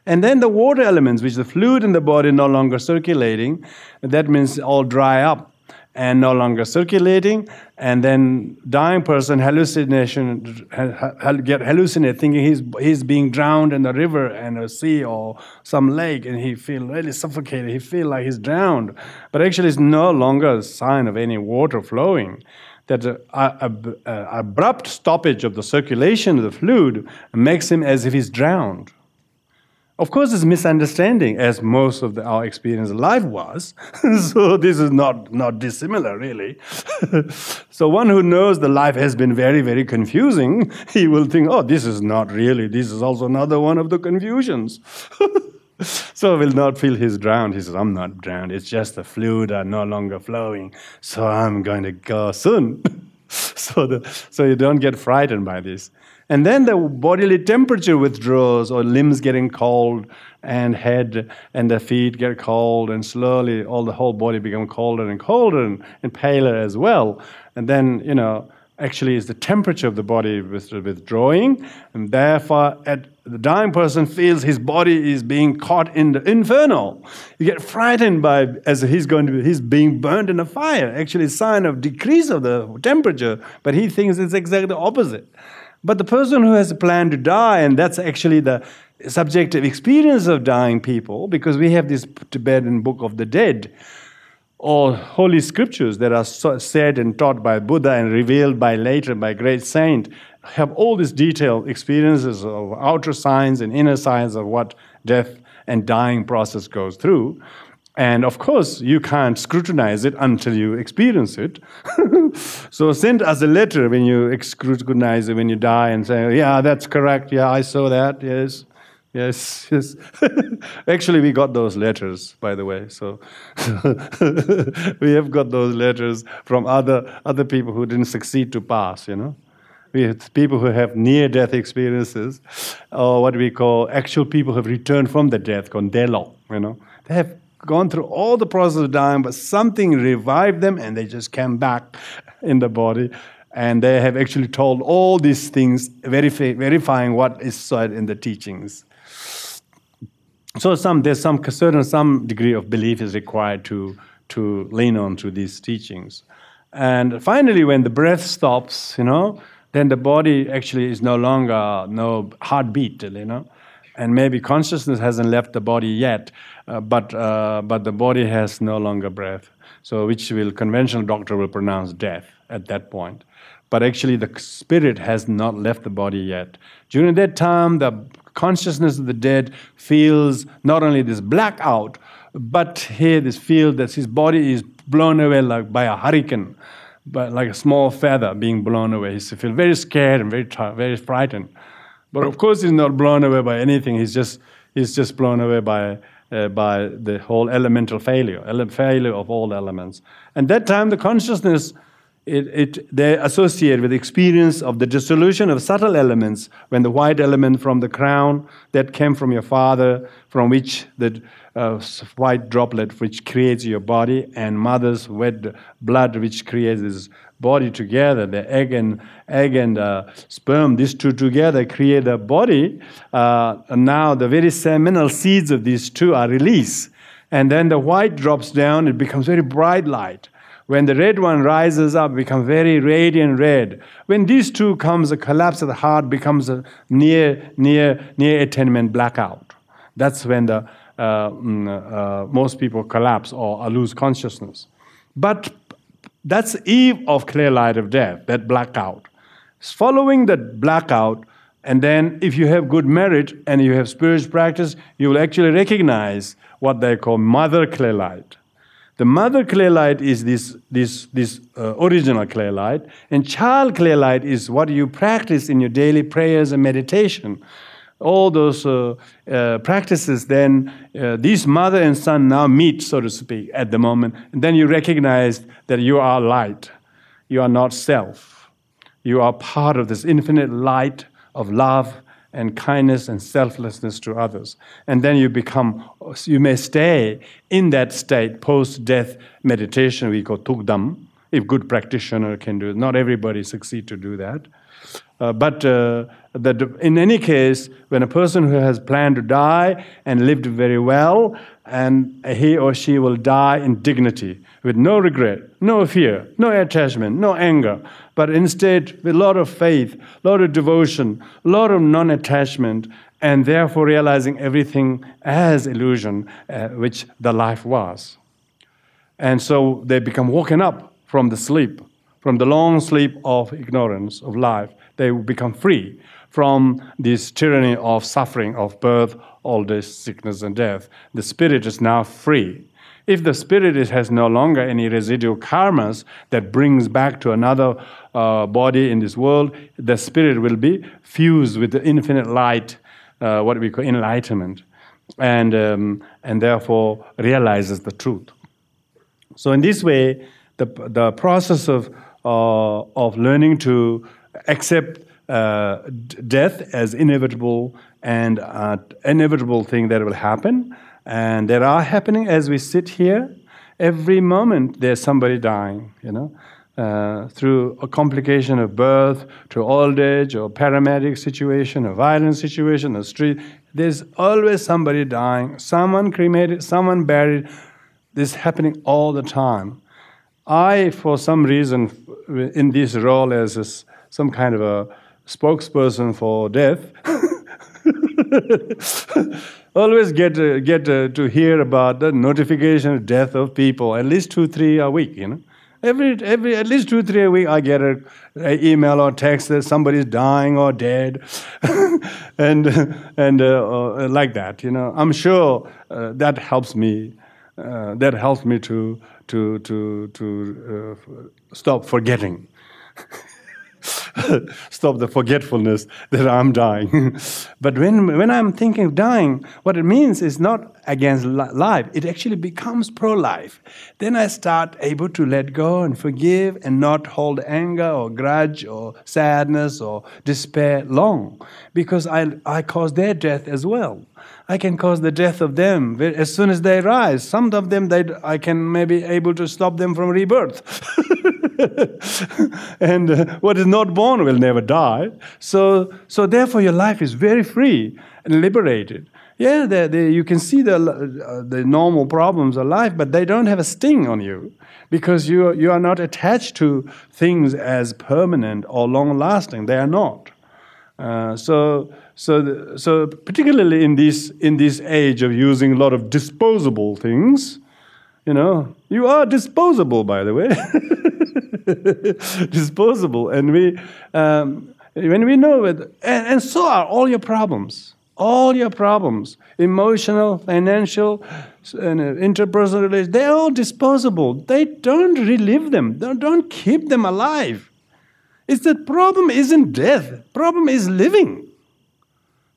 And then the water elements, which the fluid in the body no longer circulating, that means all dry up and no longer circulating, and then dying person hallucination get hallucinate thinking he's he's being drowned in the river and a sea or some lake, and he feel really suffocated. He feel like he's drowned, but actually it's no longer a sign of any water flowing. That uh, uh, abrupt stoppage of the circulation of the fluid makes him as if he's drowned. Of course, it's misunderstanding, as most of the, our experience in life was. so this is not, not dissimilar, really. so one who knows the life has been very, very confusing, he will think, oh, this is not really, this is also another one of the confusions. so will not feel he's drowned. He says, I'm not drowned. It's just the fluid are no longer flowing. So I'm going to go soon. so, the, so you don't get frightened by this. And then the bodily temperature withdraws, or limbs getting cold, and head and the feet get cold, and slowly all the whole body become colder and colder and, and paler as well. And then, you know, actually is the temperature of the body withdrawing, and therefore at the dying person feels his body is being caught in the inferno. You get frightened by as he's going to be, he's being burned in a fire. Actually, sign of decrease of the temperature, but he thinks it's exactly the opposite. But the person who has a plan to die, and that's actually the subjective experience of dying people, because we have this Tibetan book of the dead, or holy scriptures that are so said and taught by Buddha and revealed by later by great saint, have all these detailed experiences of outer signs and inner signs of what death and dying process goes through. And of course, you can't scrutinize it until you experience it. so send us a letter when you scrutinize it, when you die, and say, yeah, that's correct. Yeah, I saw that. Yes. Yes, yes. Actually, we got those letters, by the way. So we have got those letters from other other people who didn't succeed to pass. You know, we have people who have near-death experiences, or what we call actual people who have returned from the death, called delo. You know, they have gone through all the process of dying, but something revived them and they just came back in the body. And they have actually told all these things, verifying what is said in the teachings. So some, there's some certain some degree of belief is required to, to lean on to these teachings. And finally, when the breath stops, you know, then the body actually is no longer no heartbeat, you know, and maybe consciousness hasn't left the body yet. Uh, but, uh, but the body has no longer breath. So which will, conventional doctor will pronounce death at that point. But actually the spirit has not left the body yet. During that time, the consciousness of the dead feels not only this blackout, but here this feel that his body is blown away like by a hurricane, but like a small feather being blown away. He feels very scared and very very frightened. But of course, he's not blown away by anything. He's just he's just blown away by uh, by the whole elemental failure, ele failure of all elements. And that time, the consciousness, it, it, they associate with experience of the dissolution of subtle elements when the white element from the crown that came from your father, from which the uh, white droplet which creates your body, and mother's wet blood which creates this body together, the egg and egg and uh, sperm, these two together create a body. Uh, now the very seminal seeds of these two are released, and then the white drops down. It becomes very bright light. When the red one rises up, becomes very radiant red. When these two comes, a collapse of the heart becomes a near near near attainment blackout. That's when the uh, mm, uh most people collapse or lose consciousness. But that's eve of clear light of death, that blackout. It's following that blackout, and then if you have good merit and you have spiritual practice, you will actually recognize what they call mother clear light. The mother clear light is this, this, this uh, original clear light, and child clear light is what you practice in your daily prayers and meditation all those uh, uh, practices, then uh, these mother and son now meet, so to speak, at the moment. And then you recognize that you are light. You are not self. You are part of this infinite light of love and kindness and selflessness to others. And then you become, you may stay in that state post death meditation, we call tukdam, if good practitioner can do it. Not everybody succeed to do that. Uh, but uh, that in any case, when a person who has planned to die and lived very well, and he or she will die in dignity, with no regret, no fear, no attachment, no anger, but instead with a lot of faith, a lot of devotion, a lot of non attachment, and therefore realizing everything as illusion, uh, which the life was. And so they become woken up from the sleep, from the long sleep of ignorance of life. They become free from this tyranny of suffering, of birth, this sickness, and death. The spirit is now free. If the spirit is, has no longer any residual karmas that brings back to another uh, body in this world, the spirit will be fused with the infinite light, uh, what we call enlightenment, and, um, and therefore realizes the truth. So, in this way, the, the process of, uh, of learning to accept uh, death as inevitable and uh, inevitable thing that will happen. And there are happening as we sit here. Every moment there's somebody dying, you know. Uh, through a complication of birth, to old age, or paramedic situation, a violent situation, the street. There's always somebody dying, someone cremated, someone buried. This is happening all the time. I, for some reason, in this role as a, some kind of a spokesperson for death, always get uh, get uh, to hear about the notification of death of people at least two three a week you know every every at least two three a week i get an email or text that somebody's dying or dead and and uh, uh, like that you know i'm sure uh, that helps me uh, that helps me to to to to stop forgetting stop the forgetfulness that I'm dying. but when, when I'm thinking of dying, what it means is not against life, it actually becomes pro life. Then I start able to let go and forgive and not hold anger or grudge or sadness or despair long because I, I caused their death as well. I can cause the death of them as soon as they rise. Some of them, I can maybe able to stop them from rebirth. and uh, what is not born will never die. So, so therefore, your life is very free and liberated. Yeah, they, they, you can see the, uh, the normal problems of life, but they don't have a sting on you because you, you are not attached to things as permanent or long lasting. They are not. Uh, so, so, the, so particularly in this in this age of using a lot of disposable things, you know, you are disposable, by the way, disposable, and we um, when we know it, and, and so are all your problems, all your problems, emotional, financial, and uh, interpersonal relations, they're all disposable. They don't relive them. They don't keep them alive is that problem isn't death. Problem is living.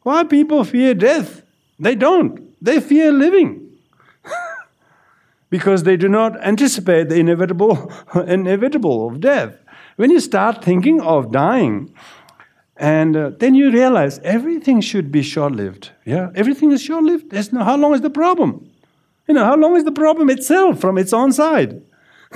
Why people fear death? They don't. They fear living. because they do not anticipate the inevitable inevitable of death. When you start thinking of dying, and uh, then you realize everything should be short-lived. Yeah, everything is short-lived. No, how long is the problem? You know, how long is the problem itself from its own side?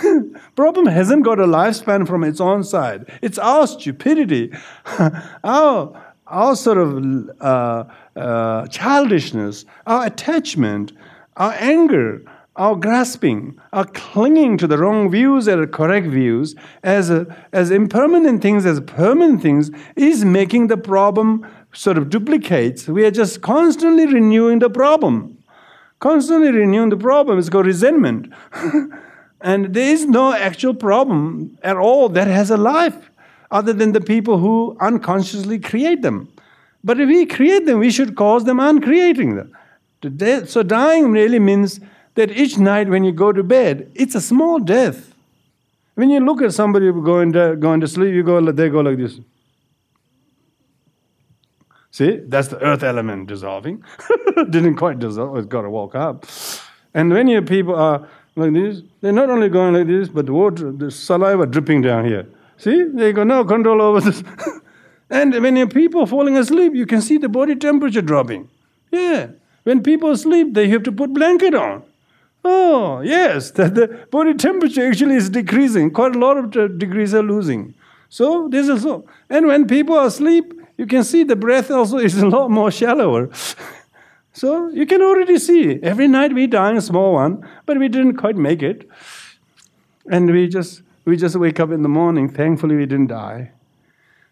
Problem hasn't got a lifespan from its own side. It's our stupidity, our, our sort of uh, uh, childishness, our attachment, our anger, our grasping, our clinging to the wrong views and the correct views as, a, as impermanent things, as permanent things, is making the problem sort of duplicates. We are just constantly renewing the problem. Constantly renewing the problem. It's called resentment. And there is no actual problem at all that has a life other than the people who unconsciously create them. But if we create them, we should cause them uncreating them. So dying really means that each night when you go to bed, it's a small death. When you look at somebody going to, going to sleep, you go, they go like this. See, that's the earth element dissolving. Didn't quite dissolve, it's got to walk up. And when your people are like this. They're not only going like this, but the water, the saliva dripping down here. See? They got no control over this. and when your people falling asleep, you can see the body temperature dropping. Yeah. When people sleep, they have to put blanket on. Oh, yes, the body temperature actually is decreasing. Quite a lot of degrees are losing. So this is so. And when people are asleep, you can see the breath also is a lot more shallower. So you can already see every night we die a small one, but we didn't quite make it. And we just we just wake up in the morning. Thankfully, we didn't die.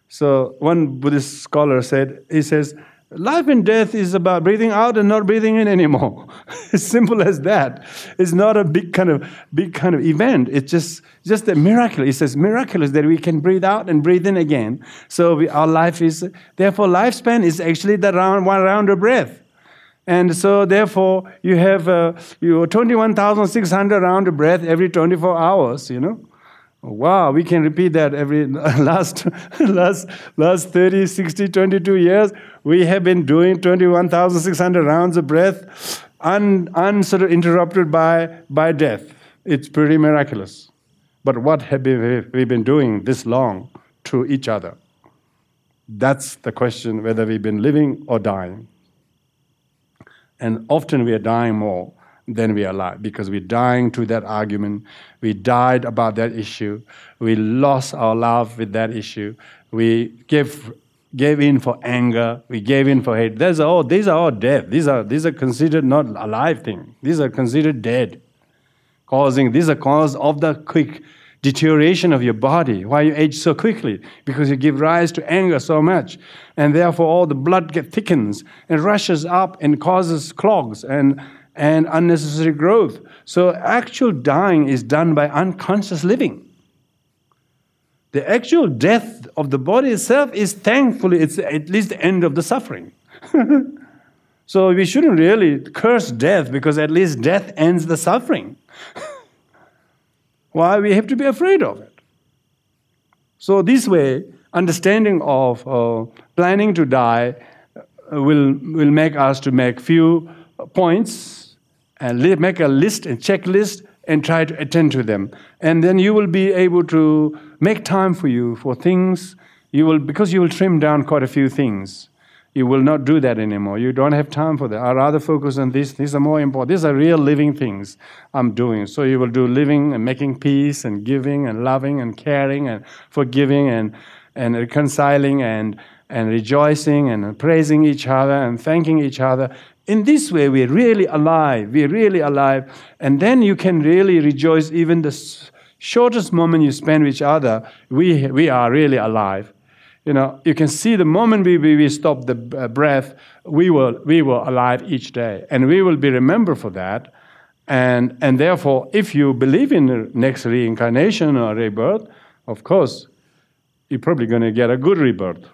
So one Buddhist scholar said, he says, life and death is about breathing out and not breathing in anymore. it's simple as that. It's not a big kind of big kind of event. It's just just a miracle. He says miraculous that we can breathe out and breathe in again. So we, our life is therefore lifespan is actually the round one round of breath. And so, therefore, you have uh, your 21,600 round of breath every 24 hours, you know. Wow, we can repeat that every last, last, last 30, 60, 22 years. We have been doing 21,600 rounds of breath un, un sort of interrupted by, by death. It's pretty miraculous. But what have we been doing this long to each other? That's the question whether we've been living or dying. And often we are dying more than we are alive because we're dying to that argument. We died about that issue. We lost our love with that issue. We gave, gave in for anger. We gave in for hate. These are all, these are all dead. These are, these are considered not alive things. These are considered dead. Causing, these are cause of the quick deterioration of your body, why you age so quickly, because you give rise to anger so much. And therefore, all the blood get thickens and rushes up and causes clogs and, and unnecessary growth. So, actual dying is done by unconscious living. The actual death of the body itself is thankfully it's at least the end of the suffering. so we shouldn't really curse death because at least death ends the suffering. Why we have to be afraid of it? So this way, understanding of uh, planning to die uh, will will make us to make few points and make a list and checklist and try to attend to them. And then you will be able to make time for you for things. You will because you will trim down quite a few things you will not do that anymore. You don't have time for that. i rather focus on this. These are more important. These are real living things I'm doing. So you will do living and making peace and giving and loving and caring and forgiving and, and reconciling and, and rejoicing and praising each other and thanking each other. In this way, we're really alive. We're really alive. And then you can really rejoice even the shortest moment you spend with each other. We, we are really alive you know, you can see the moment we, we, we stop the uh, breath, we will we will alive each day, and we will be remembered for that. And and therefore, if you believe in next reincarnation or rebirth, of course, you're probably going to get a good rebirth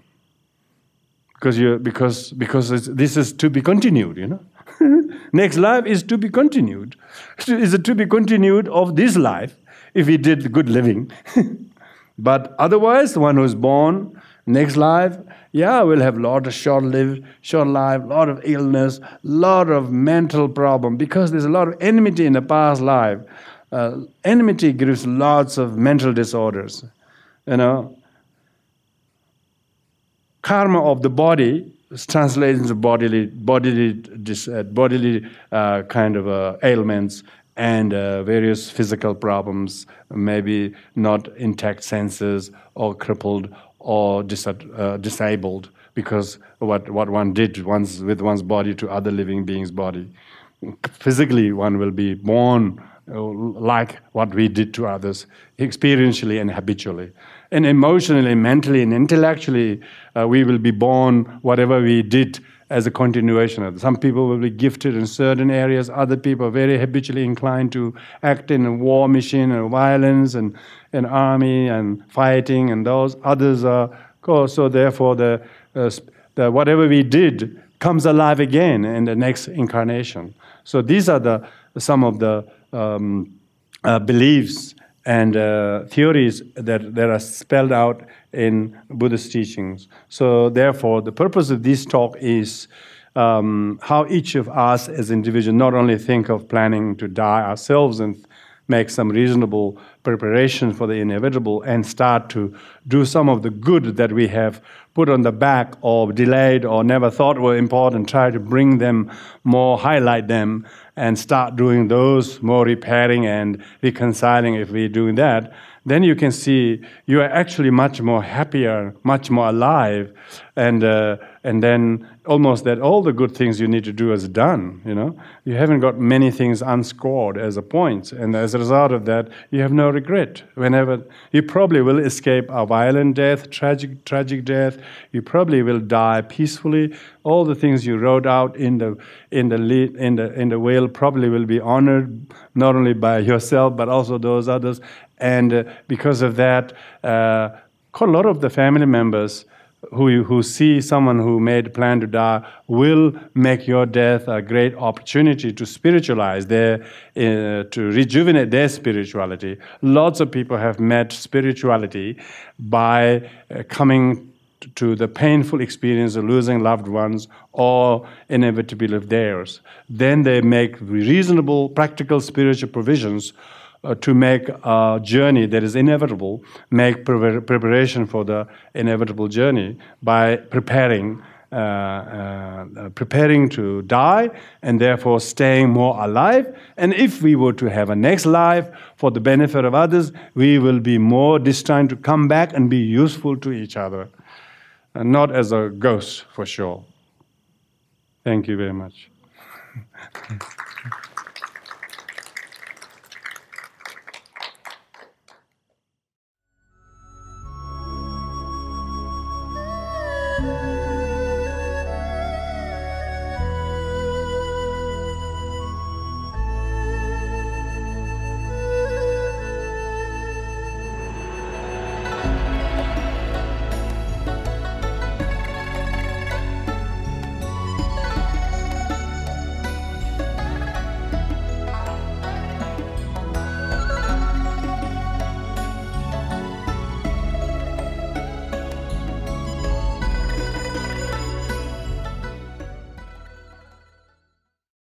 because you because because this is to be continued, you know. next life is to be continued. Is to be continued of this life if we did good living. but otherwise, one who's born Next life, yeah, we'll have a lot of short live, short life, lot of illness, lot of mental problem because there's a lot of enmity in the past life. Uh, enmity gives lots of mental disorders. You know, karma of the body is translated into bodily, bodily, dis, uh, bodily uh, kind of uh, ailments and uh, various physical problems, maybe not intact senses or crippled or dis uh, disabled because what, what one did one's, with one's body to other living beings' body. Physically, one will be born uh, like what we did to others, experientially and habitually. And emotionally, mentally, and intellectually, uh, we will be born whatever we did as a continuation of this. Some people will be gifted in certain areas, other people are very habitually inclined to act in a war machine and violence and an army and fighting and those. Others are, course, so therefore the, uh, the whatever we did comes alive again in the next incarnation. So these are the some of the um, uh, beliefs and uh, theories that, that are spelled out in Buddhist teachings. So, therefore, the purpose of this talk is um, how each of us as individuals not only think of planning to die ourselves and make some reasonable preparation for the inevitable and start to do some of the good that we have put on the back or delayed or never thought were important, try to bring them more, highlight them, and start doing those more repairing and reconciling if we're doing that then you can see you are actually much more happier, much more alive, and uh, and then almost that all the good things you need to do is done. You know, you haven't got many things unscored as a point, and as a result of that, you have no regret. Whenever you probably will escape a violent death, tragic tragic death, you probably will die peacefully. All the things you wrote out in the in the lead, in the in the will probably will be honored not only by yourself but also those others and uh, because of that, uh, quite a lot of the family members who, who see someone who made a plan to die will make your death a great opportunity to spiritualize their uh, to rejuvenate their spirituality lots of people have met spirituality by uh, coming to the painful experience of losing loved ones or inevitability of theirs then they make reasonable practical spiritual provisions uh, to make a journey that is inevitable, make pre- preparation for the inevitable journey by preparing. Uh, uh, uh, preparing to die and therefore staying more alive. And if we were to have a next life for the benefit of others, we will be more destined to come back and be useful to each other. And not as a ghost, for sure. Thank you very much.